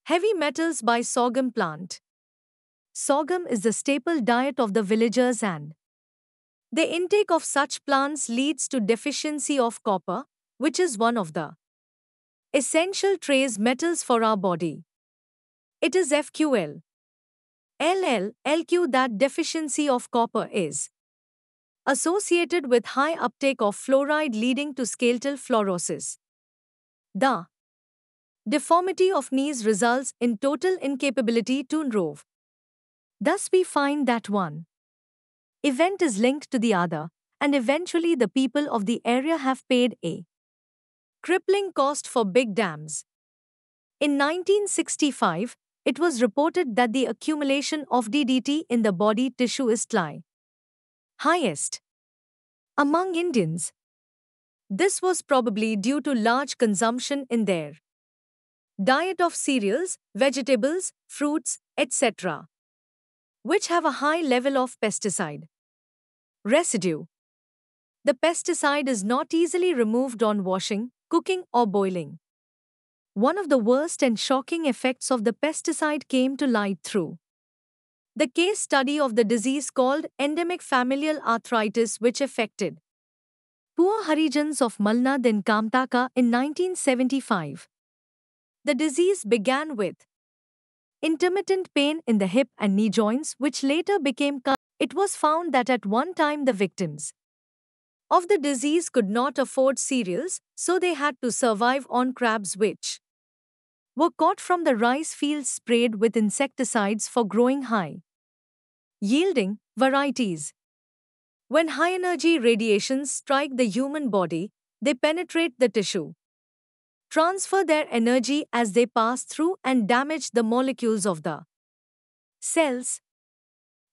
heavy metals by sorghum plant sorghum is the staple diet of the villagers and the intake of such plants leads to deficiency of copper, which is one of the essential trace metals for our body. It is FQL. LL, LQ that deficiency of copper is associated with high uptake of fluoride leading to skeletal fluorosis. The deformity of knees results in total incapability to move. Thus we find that one event is linked to the other, and eventually the people of the area have paid a crippling cost for big dams. In 1965, it was reported that the accumulation of DDT in the body tissue is high, highest among Indians. This was probably due to large consumption in their diet of cereals, vegetables, fruits, etc which have a high level of pesticide. Residue The pesticide is not easily removed on washing, cooking, or boiling. One of the worst and shocking effects of the pesticide came to light through the case study of the disease called endemic familial arthritis, which affected poor Harijans of Malnad in Kamtaka in 1975. The disease began with intermittent pain in the hip and knee joints, which later became it was found that at one time the victims of the disease could not afford cereals, so they had to survive on crabs which were caught from the rice fields sprayed with insecticides for growing high yielding varieties. When high energy radiations strike the human body, they penetrate the tissue, transfer their energy as they pass through and damage the molecules of the cells.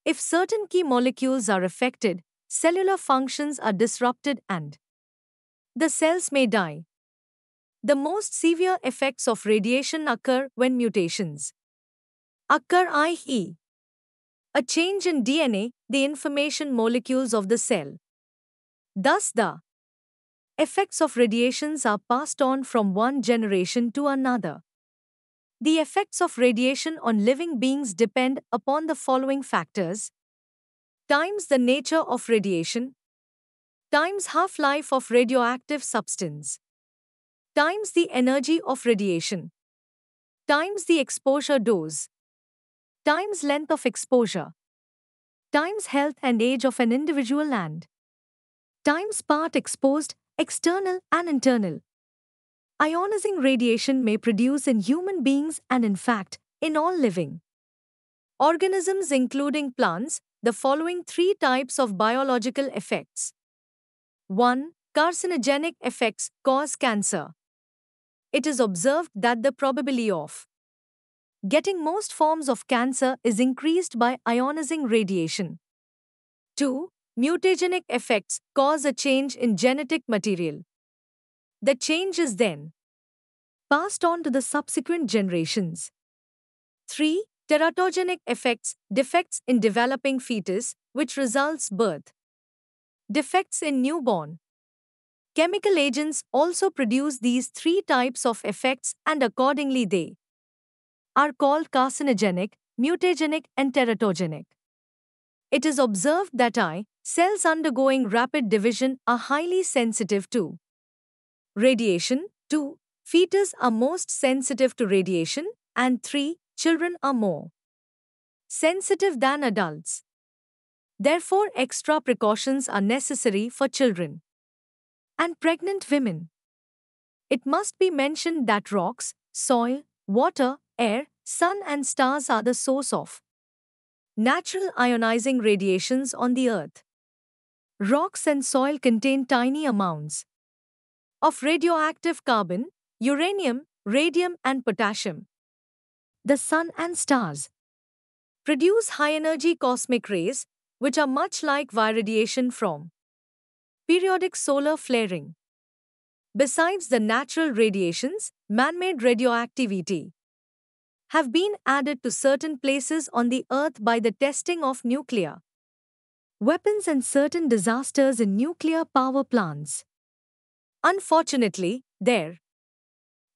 If certain key molecules are affected, cellular functions are disrupted and the cells may die. The most severe effects of radiation occur when mutations occur, i.e., a change in DNA, the information molecules of the cell. Thus, the Effects of radiations are passed on from one generation to another. The effects of radiation on living beings depend upon the following factors times the nature of radiation, times half life of radioactive substance, times the energy of radiation, times the exposure dose, times length of exposure, times health and age of an individual, and times part exposed external and internal. Ionizing radiation may produce in human beings and, in fact, in all living organisms, including plants, the following three types of biological effects 1. Carcinogenic effects cause cancer. It is observed that the probability of getting most forms of cancer is increased by ionizing radiation. 2 mutagenic effects cause a change in genetic material. The change is then passed on to the subsequent generations. 3. Teratogenic effects, defects in developing fetus, which results birth. Defects in newborn. Chemical agents also produce these three types of effects and accordingly they are called carcinogenic, mutagenic and teratogenic. It is observed that I cells undergoing rapid division are highly sensitive to radiation, 2. Fetus are most sensitive to radiation, and 3. Children are more sensitive than adults. Therefore, extra precautions are necessary for children and pregnant women. It must be mentioned that rocks, soil, water, air, sun, and stars are the source of natural ionizing radiations on the Earth. Rocks and soil contain tiny amounts of radioactive carbon, uranium, radium, and potassium. The sun and stars produce high energy cosmic rays, which are much like viradiation from periodic solar flaring. Besides the natural radiations, man made radioactivity have been added to certain places on the Earth by the testing of nuclear weapons and certain disasters in nuclear power plants. Unfortunately, their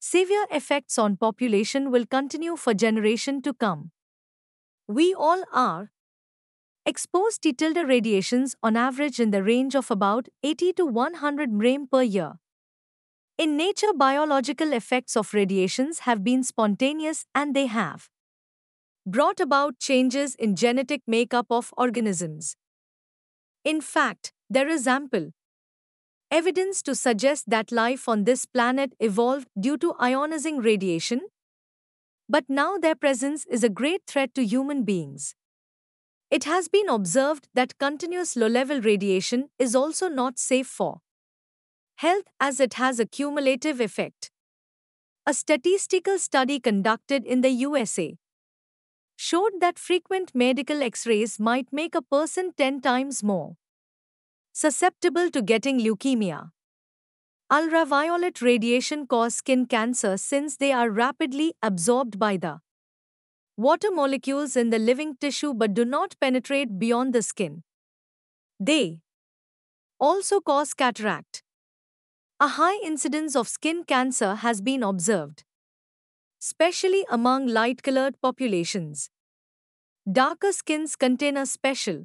severe effects on population will continue for generation to come. We all are exposed to tilde radiations on average in the range of about 80 to 100 mrem per year. In nature, biological effects of radiations have been spontaneous and they have brought about changes in genetic makeup of organisms. In fact, there is ample evidence to suggest that life on this planet evolved due to ionizing radiation, but now their presence is a great threat to human beings. It has been observed that continuous low level radiation is also not safe for health as it has a cumulative effect. A statistical study conducted in the USA showed that frequent medical x rays might make a person 10 times more susceptible to getting leukemia. Ultraviolet radiation cause skin cancer since they are rapidly absorbed by the water molecules in the living tissue but do not penetrate beyond the skin. They also cause cataract. A high incidence of skin cancer has been observed specially among light-colored populations. Darker skins contain a special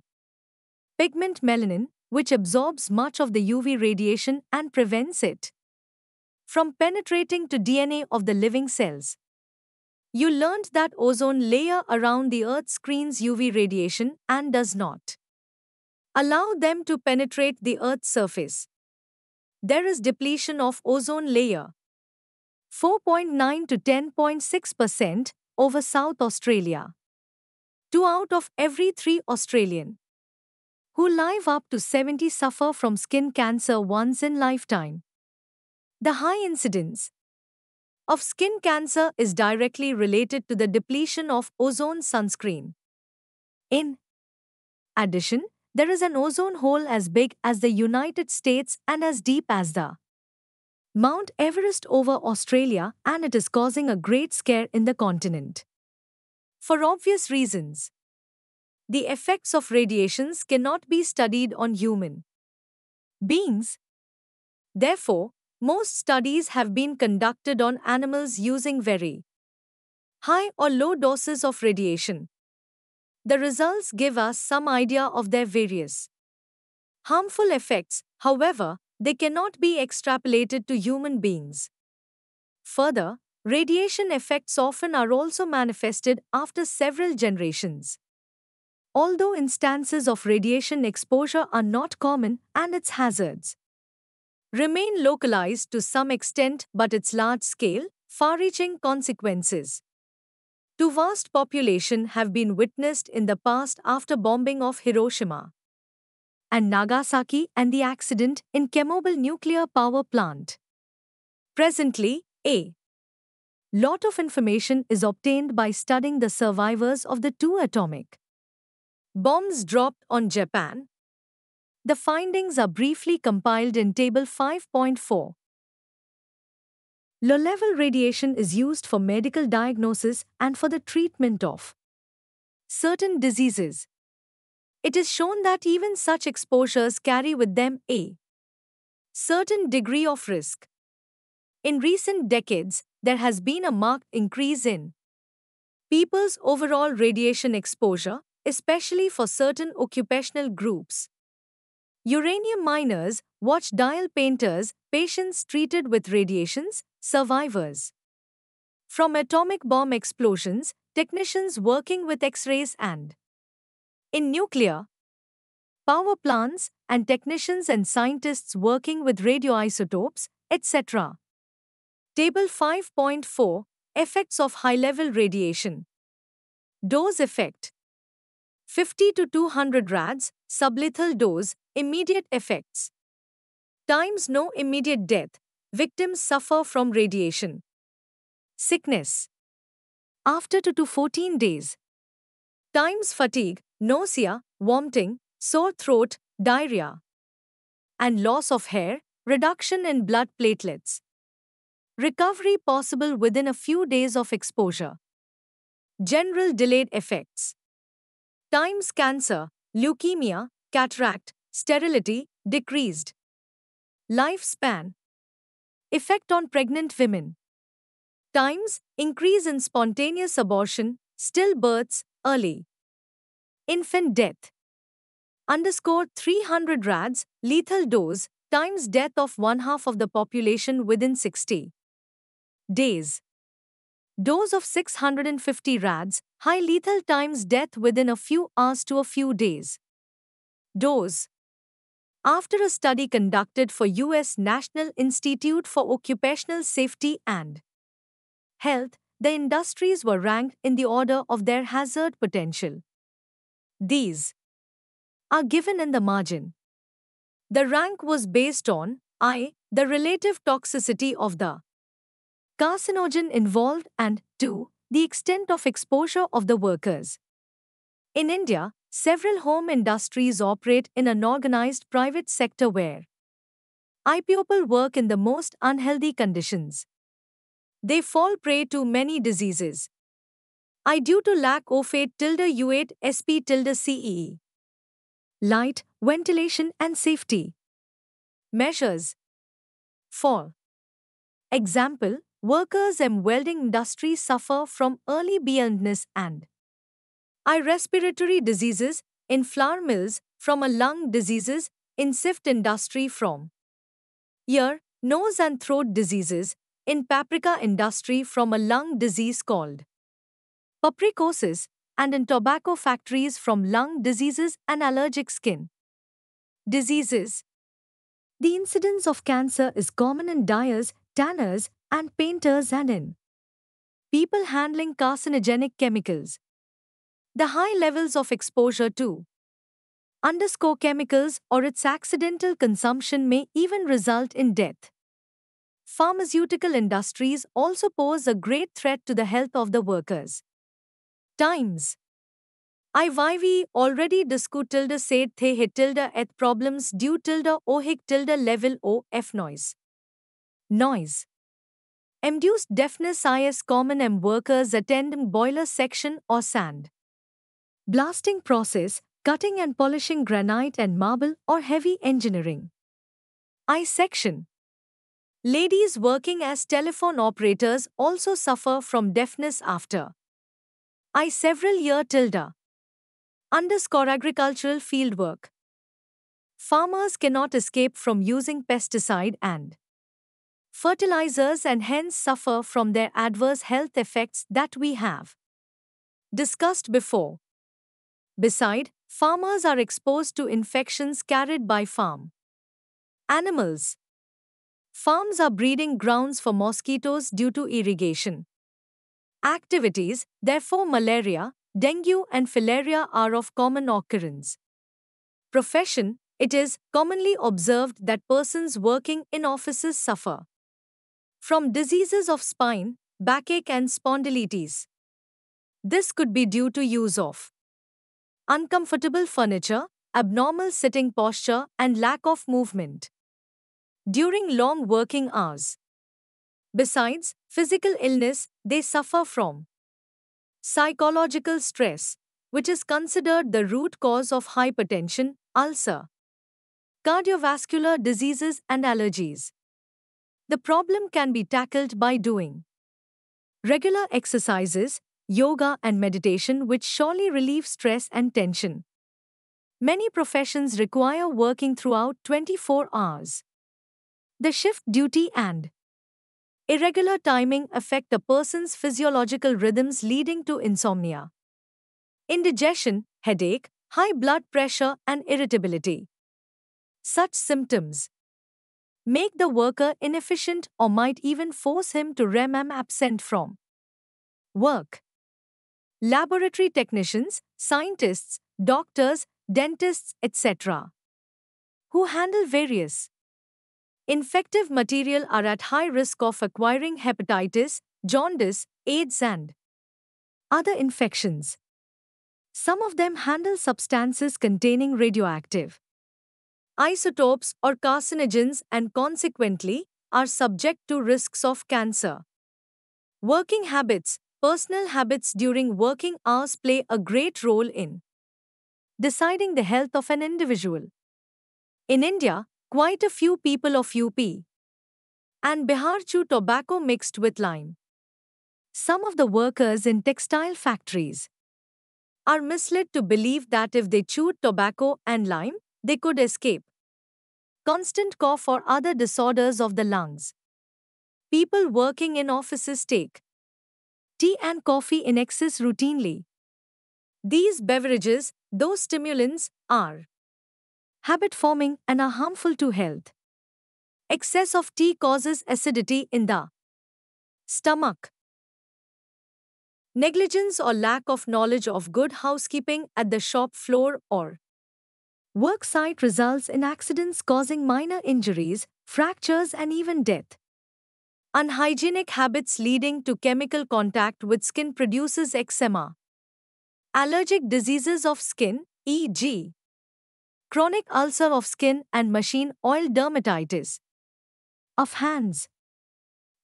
pigment melanin, which absorbs much of the UV radiation and prevents it from penetrating to DNA of the living cells. You learned that ozone layer around the earth screens UV radiation and does not allow them to penetrate the earth's surface. There is depletion of ozone layer 4.9 to 10.6% over South Australia. Two out of every three Australian who live up to 70 suffer from skin cancer once in lifetime. The high incidence of skin cancer is directly related to the depletion of ozone sunscreen. In addition, there is an ozone hole as big as the United States and as deep as the Mount Everest over Australia and it is causing a great scare in the continent. For obvious reasons, the effects of radiations cannot be studied on human beings. Therefore, most studies have been conducted on animals using very high or low doses of radiation. The results give us some idea of their various harmful effects, however, they cannot be extrapolated to human beings. Further, radiation effects often are also manifested after several generations. Although instances of radiation exposure are not common and its hazards remain localized to some extent but its large scale, far reaching consequences to vast population have been witnessed in the past after bombing of Hiroshima and Nagasaki and the accident in Chemobil nuclear power plant. Presently, a lot of information is obtained by studying the survivors of the two atomic bombs dropped on Japan. The findings are briefly compiled in Table 5.4. Low level radiation is used for medical diagnosis and for the treatment of certain diseases, it is shown that even such exposures carry with them a certain degree of risk. In recent decades, there has been a marked increase in people's overall radiation exposure, especially for certain occupational groups. Uranium miners, watch dial painters, patients treated with radiations, survivors. From atomic bomb explosions, technicians working with X rays and in nuclear power plants and technicians and scientists working with radioisotopes, etc. Table 5.4 Effects of high level radiation. Dose effect 50 to 200 rads, sublethal dose, immediate effects. Times no immediate death, victims suffer from radiation. Sickness. After 2 to 14 days. Times fatigue, nausea, vomiting, sore throat, diarrhea, and loss of hair, reduction in blood platelets. Recovery possible within a few days of exposure. General delayed effects. Times cancer, leukemia, cataract, sterility decreased. Lifespan. Effect on pregnant women. Times increase in spontaneous abortion, stillbirths, early infant death. Underscore 300 rads, lethal dose, times death of one half of the population within 60 days. Dose of 650 rads, high lethal times death within a few hours to a few days. Dose. After a study conducted for U.S. National Institute for Occupational Safety and Health, the industries were ranked in the order of their hazard potential. These are given in the margin. The rank was based on I. The relative toxicity of the carcinogen involved and 2. The extent of exposure of the workers. In India, several home industries operate in an organized private sector where IPOPL work in the most unhealthy conditions. They fall prey to many diseases, I due to lack of 8 tilde U8 SP tilde CE. Light, ventilation and safety. Measures. 4. Example, workers in welding industry suffer from early blindness and I respiratory diseases in flour mills from a lung diseases in sift industry from ear, nose and throat diseases in paprika industry from a lung disease called papricosis, and in tobacco factories from lung diseases and allergic skin diseases. The incidence of cancer is common in dyers, tanners, and painters and in people handling carcinogenic chemicals. The high levels of exposure to underscore chemicals or its accidental consumption may even result in death. Pharmaceutical industries also pose a great threat to the health of the workers times. IYV already tilde said the he tilde et problems due tilde o oh, hic tilde level o oh, f noise. Noise. Induced deafness is common M workers attend boiler section or sand. Blasting process, cutting and polishing granite and marble or heavy engineering. I section. Ladies working as telephone operators also suffer from deafness after. I several year tilde. Underscore agricultural fieldwork. Farmers cannot escape from using pesticide and fertilizers and hence suffer from their adverse health effects that we have discussed before. Beside, farmers are exposed to infections carried by farm animals. Farms are breeding grounds for mosquitoes due to irrigation activities, therefore malaria, dengue and filaria are of common occurrence. Profession, it is commonly observed that persons working in offices suffer from diseases of spine, backache and spondylitis. This could be due to use of uncomfortable furniture, abnormal sitting posture and lack of movement during long working hours besides physical illness they suffer from. Psychological stress, which is considered the root cause of hypertension, ulcer, cardiovascular diseases, and allergies. The problem can be tackled by doing regular exercises, yoga, and meditation, which surely relieve stress and tension. Many professions require working throughout 24 hours. The shift duty and Irregular timing affect a person's physiological rhythms leading to insomnia. Indigestion, headache, high blood pressure and irritability. Such symptoms make the worker inefficient or might even force him to remain absent from work. Laboratory technicians, scientists, doctors, dentists, etc., who handle various Infective material are at high risk of acquiring hepatitis, jaundice, AIDS, and other infections. Some of them handle substances containing radioactive isotopes or carcinogens and consequently are subject to risks of cancer. Working habits, personal habits during working hours play a great role in deciding the health of an individual. In India, quite a few people of UP and Bihar chew tobacco mixed with lime. Some of the workers in textile factories are misled to believe that if they chewed tobacco and lime, they could escape constant cough or other disorders of the lungs. People working in offices take tea and coffee in excess routinely. These beverages, though stimulants, are habit forming, and are harmful to health. Excess of tea causes acidity in the stomach. Negligence or lack of knowledge of good housekeeping at the shop floor or work site results in accidents causing minor injuries, fractures, and even death. Unhygienic habits leading to chemical contact with skin produces eczema. Allergic diseases of skin, e.g., chronic ulcer of skin and machine oil dermatitis. Of hands.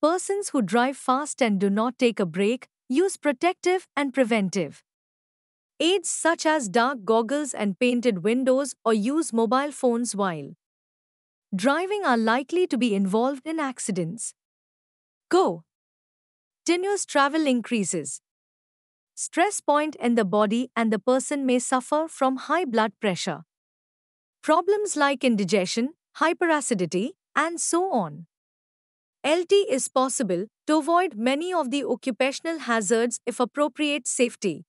Persons who drive fast and do not take a break use protective and preventive aids such as dark goggles and painted windows or use mobile phones while driving are likely to be involved in accidents. Go. Tenuous travel increases. Stress point in the body and the person may suffer from high blood pressure problems like indigestion, hyperacidity, and so on. LT is possible to avoid many of the occupational hazards if appropriate safety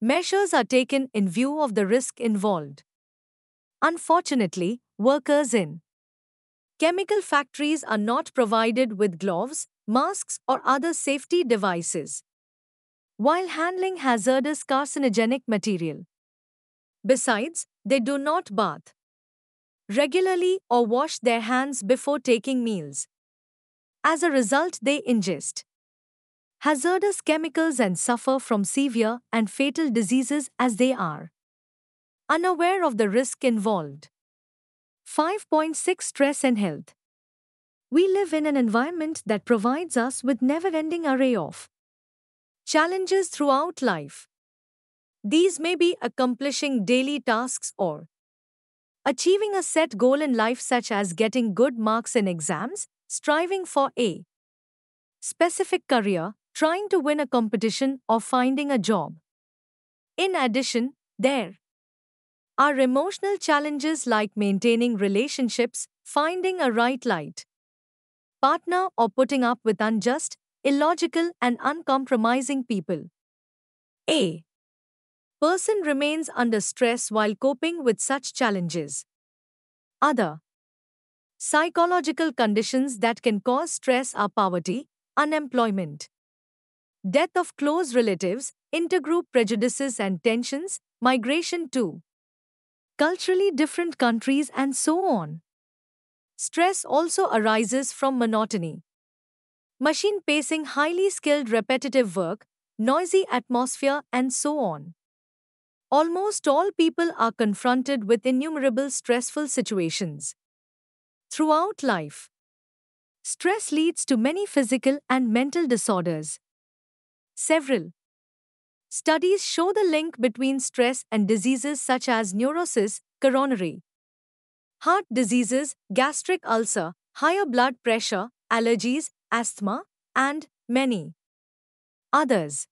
measures are taken in view of the risk involved. Unfortunately, workers in chemical factories are not provided with gloves, masks, or other safety devices while handling hazardous carcinogenic material. Besides, they do not bath regularly or wash their hands before taking meals. As a result, they ingest hazardous chemicals and suffer from severe and fatal diseases as they are unaware of the risk involved. 5.6 Stress and Health We live in an environment that provides us with never ending array of challenges throughout life. These may be accomplishing daily tasks or achieving a set goal in life, such as getting good marks in exams, striving for a specific career, trying to win a competition, or finding a job. In addition, there are emotional challenges like maintaining relationships, finding a right light partner, or putting up with unjust, illogical, and uncompromising people. A person remains under stress while coping with such challenges. Other psychological conditions that can cause stress are poverty, unemployment, death of close relatives, intergroup prejudices and tensions, migration to culturally different countries, and so on. Stress also arises from monotony. Machine pacing, highly skilled repetitive work, noisy atmosphere, and so on. Almost all people are confronted with innumerable stressful situations. Throughout life, stress leads to many physical and mental disorders. Several studies show the link between stress and diseases such as neurosis, coronary heart diseases, gastric ulcer, higher blood pressure, allergies, asthma, and many others.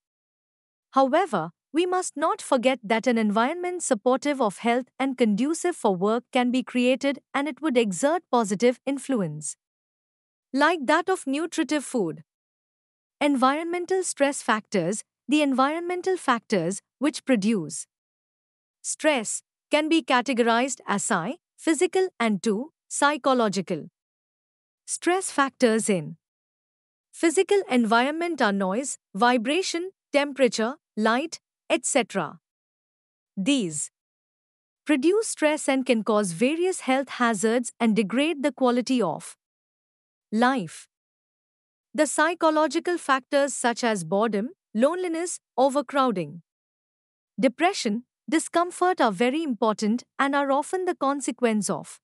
However, we must not forget that an environment supportive of health and conducive for work can be created and it would exert positive influence. Like that of nutritive food. Environmental stress factors, the environmental factors which produce stress, can be categorized as i. physical, and 2, psychological. Stress factors in physical environment are noise, vibration, temperature, light, etc. These produce stress and can cause various health hazards and degrade the quality of life. The psychological factors such as boredom, loneliness, overcrowding, depression, discomfort are very important and are often the consequence of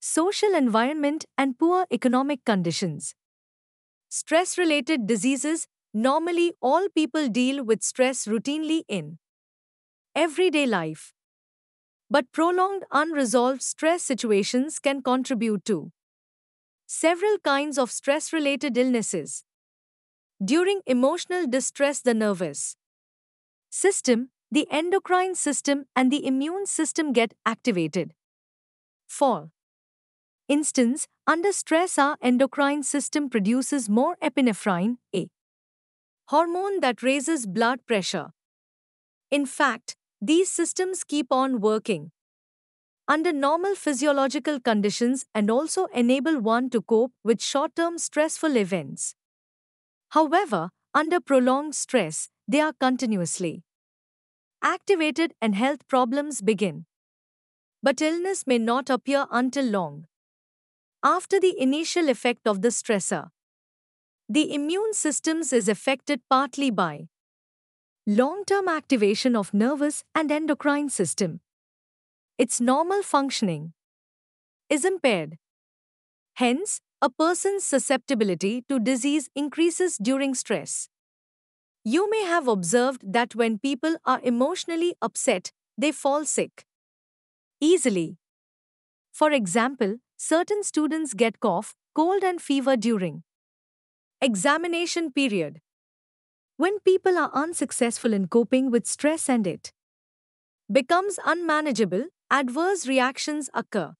social environment and poor economic conditions. Stress related diseases Normally, all people deal with stress routinely in everyday life. But prolonged unresolved stress situations can contribute to several kinds of stress related illnesses. During emotional distress, the nervous system, the endocrine system, and the immune system get activated. For instance, under stress, our endocrine system produces more epinephrine, a hormone that raises blood pressure. In fact, these systems keep on working under normal physiological conditions and also enable one to cope with short term stressful events. However, under prolonged stress, they are continuously activated and health problems begin. But illness may not appear until long after the initial effect of the stressor. The immune systems is affected partly by long-term activation of nervous and endocrine system. Its normal functioning is impaired. Hence, a person's susceptibility to disease increases during stress. You may have observed that when people are emotionally upset, they fall sick easily. For example, certain students get cough, cold and fever during Examination period. When people are unsuccessful in coping with stress and it becomes unmanageable, adverse reactions occur.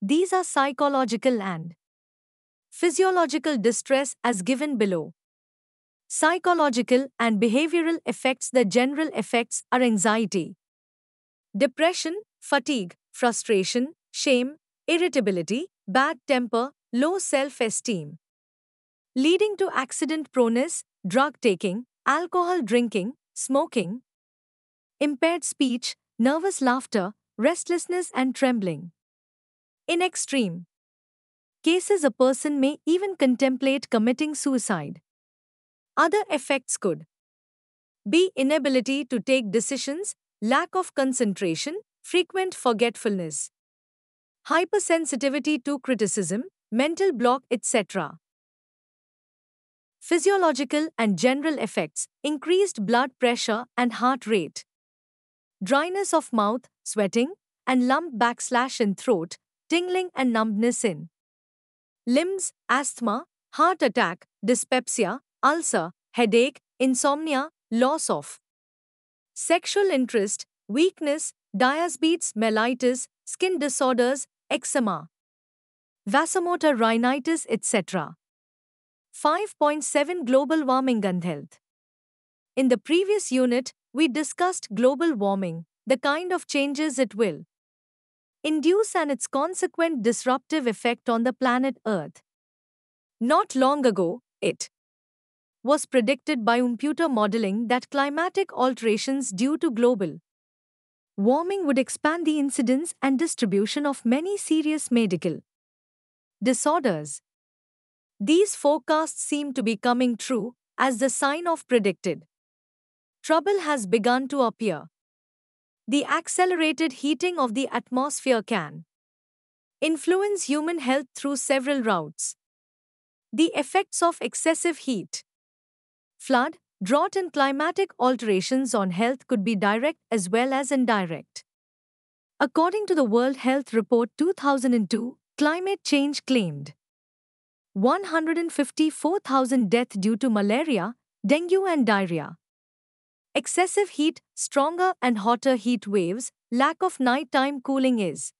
These are psychological and physiological distress as given below. Psychological and behavioral effects The general effects are anxiety, depression, fatigue, frustration, shame, irritability, bad temper, low self esteem leading to accident proneness, drug taking, alcohol drinking, smoking, impaired speech, nervous laughter, restlessness, and trembling. In extreme cases, a person may even contemplate committing suicide. Other effects could be inability to take decisions, lack of concentration, frequent forgetfulness, hypersensitivity to criticism, mental block, etc physiological and general effects, increased blood pressure and heart rate, dryness of mouth, sweating, and lump backslash in throat, tingling and numbness in limbs, asthma, heart attack, dyspepsia, ulcer, headache, insomnia, loss of sexual interest, weakness, diabetes mellitus, skin disorders, eczema, vasomotor rhinitis, etc. 5.7 Global Warming and Health. In the previous unit, we discussed global warming, the kind of changes it will induce and its consequent disruptive effect on the planet Earth. Not long ago, it was predicted by computer modeling that climatic alterations due to global warming would expand the incidence and distribution of many serious medical disorders, these forecasts seem to be coming true, as the sign of predicted. Trouble has begun to appear. The accelerated heating of the atmosphere can influence human health through several routes. The effects of excessive heat, flood, drought, and climatic alterations on health could be direct as well as indirect. According to the World Health Report 2002, climate change claimed 154,000 deaths due to malaria, dengue, and diarrhea. Excessive heat, stronger and hotter heat waves, lack of nighttime cooling is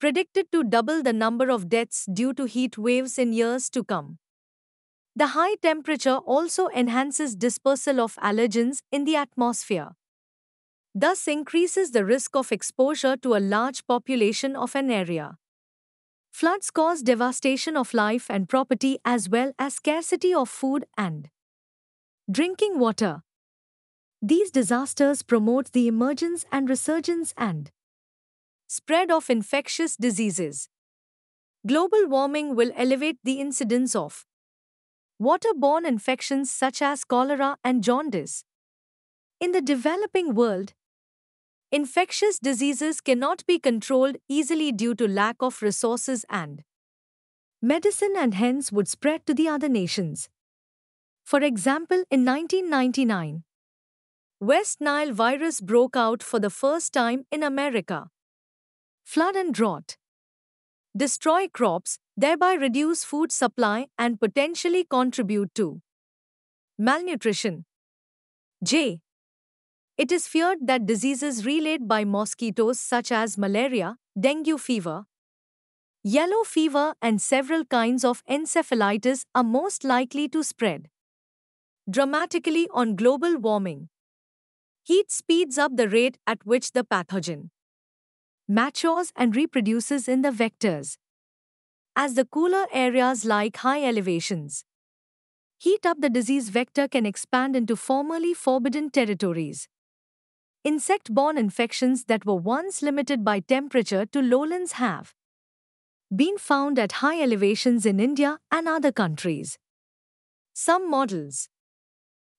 predicted to double the number of deaths due to heat waves in years to come. The high temperature also enhances dispersal of allergens in the atmosphere, thus increases the risk of exposure to a large population of an area. Floods cause devastation of life and property as well as scarcity of food and drinking water. These disasters promote the emergence and resurgence and spread of infectious diseases. Global warming will elevate the incidence of waterborne infections such as cholera and jaundice. In the developing world, Infectious diseases cannot be controlled easily due to lack of resources and medicine and hence would spread to the other nations. For example, in 1999, West Nile virus broke out for the first time in America. Flood and drought destroy crops, thereby reduce food supply and potentially contribute to malnutrition. J. It is feared that diseases relayed by mosquitoes such as malaria, dengue fever, yellow fever, and several kinds of encephalitis are most likely to spread dramatically on global warming. Heat speeds up the rate at which the pathogen matures and reproduces in the vectors. As the cooler areas like high elevations heat up, the disease vector can expand into formerly forbidden territories. Insect-borne infections that were once limited by temperature to lowlands have been found at high elevations in India and other countries. Some models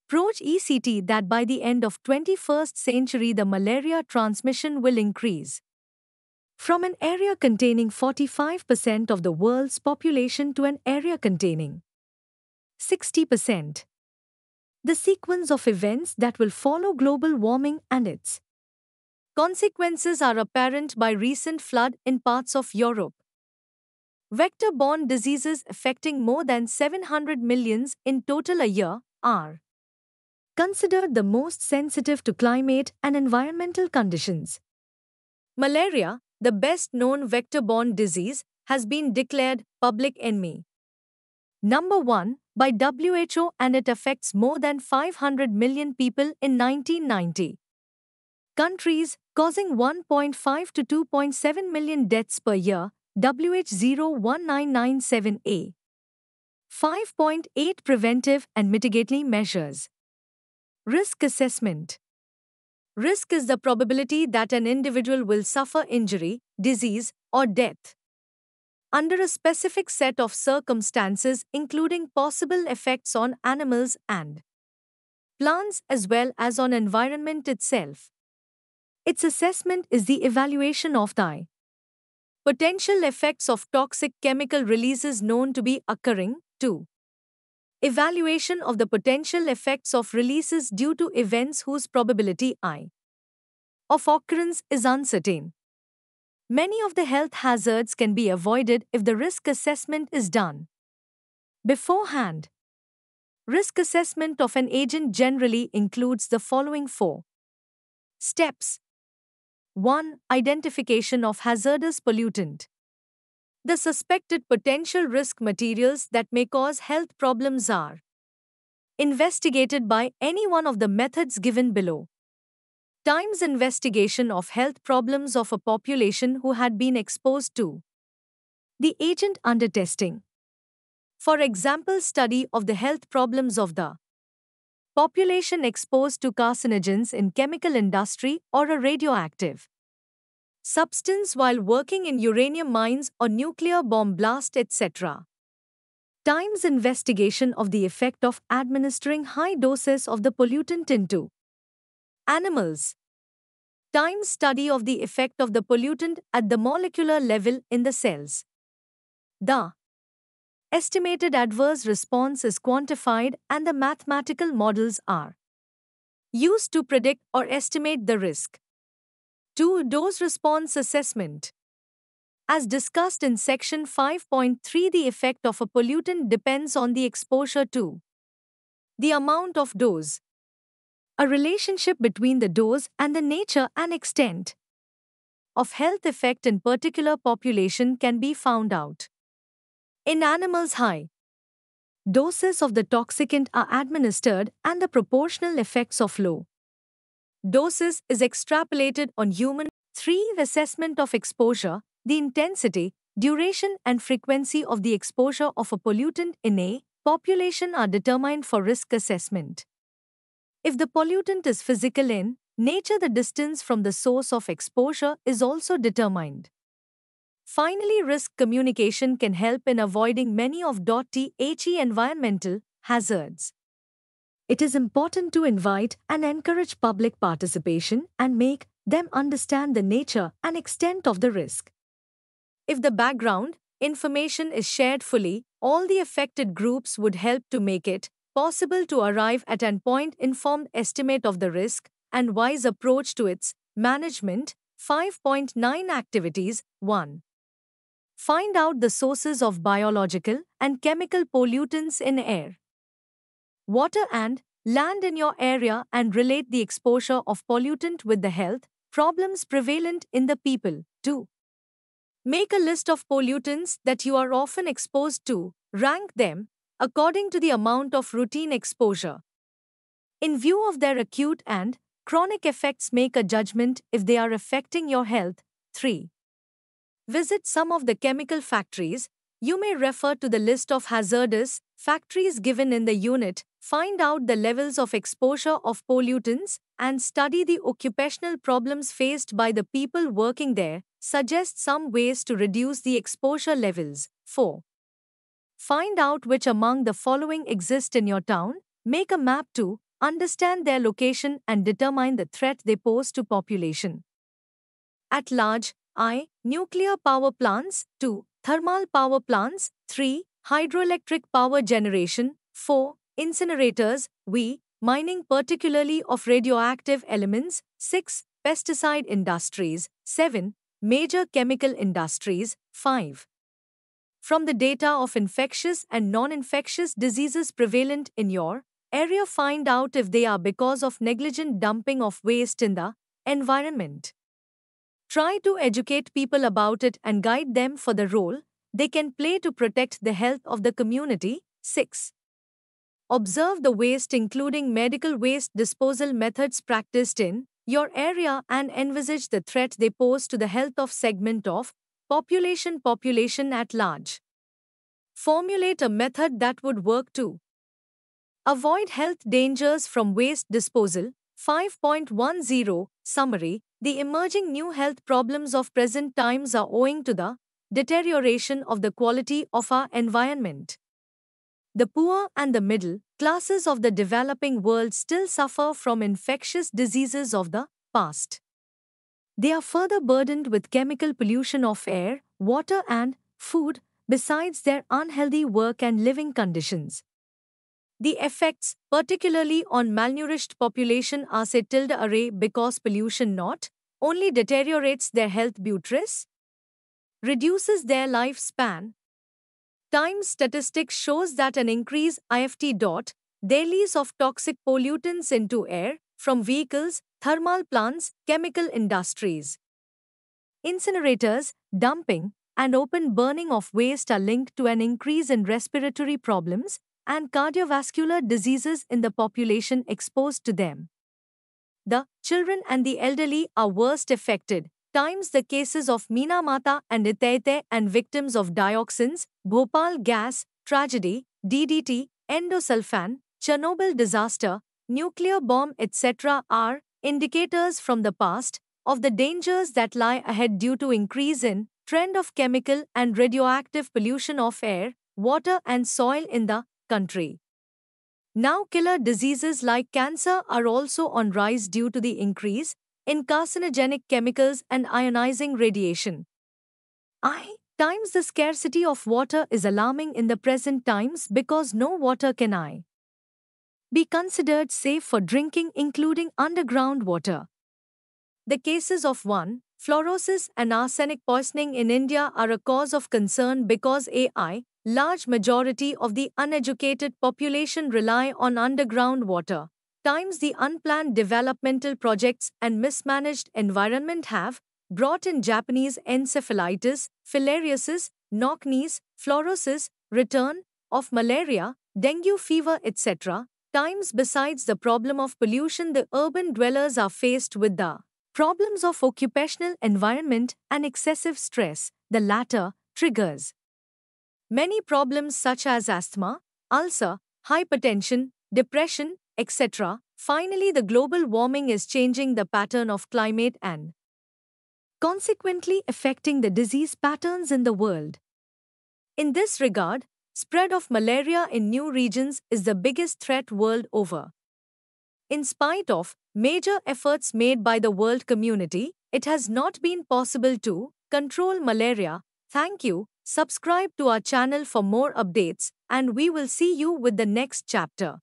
approach ECT that by the end of 21st century the malaria transmission will increase from an area containing 45% of the world's population to an area containing 60% the sequence of events that will follow global warming and its consequences are apparent by recent flood in parts of Europe. Vector-borne diseases affecting more than 700 millions in total a year are considered the most sensitive to climate and environmental conditions. Malaria, the best known vector borne disease, has been declared public enemy. Number 1 by WHO and it affects more than 500 million people in 1990 countries, causing 1.5 to 2.7 million deaths per year, wh a 5.8 Preventive and mitigating measures. Risk assessment. Risk is the probability that an individual will suffer injury, disease, or death under a specific set of circumstances, including possible effects on animals and plants as well as on environment itself. Its assessment is the evaluation of the potential effects of toxic chemical releases known to be occurring, 2. Evaluation of the potential effects of releases due to events whose probability i of occurrence is uncertain. Many of the health hazards can be avoided if the risk assessment is done beforehand. Risk assessment of an agent generally includes the following four steps 1. Identification of hazardous pollutant. The suspected potential risk materials that may cause health problems are investigated by any one of the methods given below. Times investigation of health problems of a population who had been exposed to the agent under testing. For example, study of the health problems of the population exposed to carcinogens in chemical industry or a radioactive substance while working in uranium mines or nuclear bomb blast, etc. Times investigation of the effect of administering high doses of the pollutant into animals. Time study of the effect of the pollutant at the molecular level in the cells. The estimated adverse response is quantified and the mathematical models are used to predict or estimate the risk. 2. Dose response assessment. As discussed in section 5.3, the effect of a pollutant depends on the exposure to the amount of dose a relationship between the dose and the nature and extent of health effect in particular population can be found out. In animals high, doses of the toxicant are administered and the proportional effects of low doses is extrapolated on human. 3. Assessment of exposure, the intensity, duration and frequency of the exposure of a pollutant in a population are determined for risk assessment. If the pollutant is physical in nature, the distance from the source of exposure is also determined. Finally, risk communication can help in avoiding many of .the environmental hazards. It is important to invite and encourage public participation and make them understand the nature and extent of the risk. If the background information is shared fully, all the affected groups would help to make it possible to arrive at an point informed estimate of the risk and wise approach to its management. 5.9 Activities 1. Find out the sources of biological and chemical pollutants in air, water, and land in your area and relate the exposure of pollutant with the health problems prevalent in the people. 2. Make a list of pollutants that you are often exposed to, rank them, according to the amount of routine exposure. In view of their acute and chronic effects, make a judgment if they are affecting your health. 3. Visit some of the chemical factories. You may refer to the list of hazardous factories given in the unit, find out the levels of exposure of pollutants, and study the occupational problems faced by the people working there. Suggest some ways to reduce the exposure levels. 4. Find out which among the following exist in your town, make a map to understand their location and determine the threat they pose to population. At large, I. Nuclear power plants, 2. Thermal power plants, 3. Hydroelectric power generation, 4. Incinerators, v. Mining particularly of radioactive elements, 6. Pesticide industries, 7. Major chemical industries, 5. From the data of infectious and non infectious diseases prevalent in your area, find out if they are because of negligent dumping of waste in the environment. Try to educate people about it and guide them for the role they can play to protect the health of the community. 6. Observe the waste, including medical waste disposal methods practiced in your area, and envisage the threat they pose to the health of segment of Population Population at large. Formulate a method that would work too. Avoid health dangers from waste disposal. 5.10 Summary The emerging new health problems of present times are owing to the deterioration of the quality of our environment. The poor and the middle classes of the developing world still suffer from infectious diseases of the past. They are further burdened with chemical pollution of air, water, and food, besides their unhealthy work and living conditions. The effects, particularly on malnourished population, are said tilde array because pollution not only deteriorates their health butris reduces their lifespan. Time statistics shows that an increase IFT dot dailies of toxic pollutants into air from vehicles thermal plants, chemical industries. Incinerators, dumping, and open burning of waste are linked to an increase in respiratory problems and cardiovascular diseases in the population exposed to them. The children and the elderly are worst affected, times the cases of Minamata and Iteite and victims of dioxins, Bhopal gas, tragedy, DDT, endosulfan, Chernobyl disaster, nuclear bomb, etc., are indicators from the past of the dangers that lie ahead due to increase in trend of chemical and radioactive pollution of air, water and soil in the country. Now killer diseases like cancer are also on rise due to the increase in carcinogenic chemicals and ionizing radiation. I times the scarcity of water is alarming in the present times because no water can I be considered safe for drinking including underground water. The cases of 1. Fluorosis and arsenic poisoning in India are a cause of concern because AI, large majority of the uneducated population rely on underground water. Times the unplanned developmental projects and mismanaged environment have brought in Japanese encephalitis, filariasis, knock knees, fluorosis, return of malaria, dengue fever, etc times besides the problem of pollution the urban dwellers are faced with the problems of occupational environment and excessive stress, the latter triggers many problems such as asthma, ulcer, hypertension, depression, etc. Finally, the global warming is changing the pattern of climate and consequently affecting the disease patterns in the world. In this regard, Spread of malaria in new regions is the biggest threat world over. In spite of major efforts made by the world community, it has not been possible to control malaria. Thank you. Subscribe to our channel for more updates, and we will see you with the next chapter.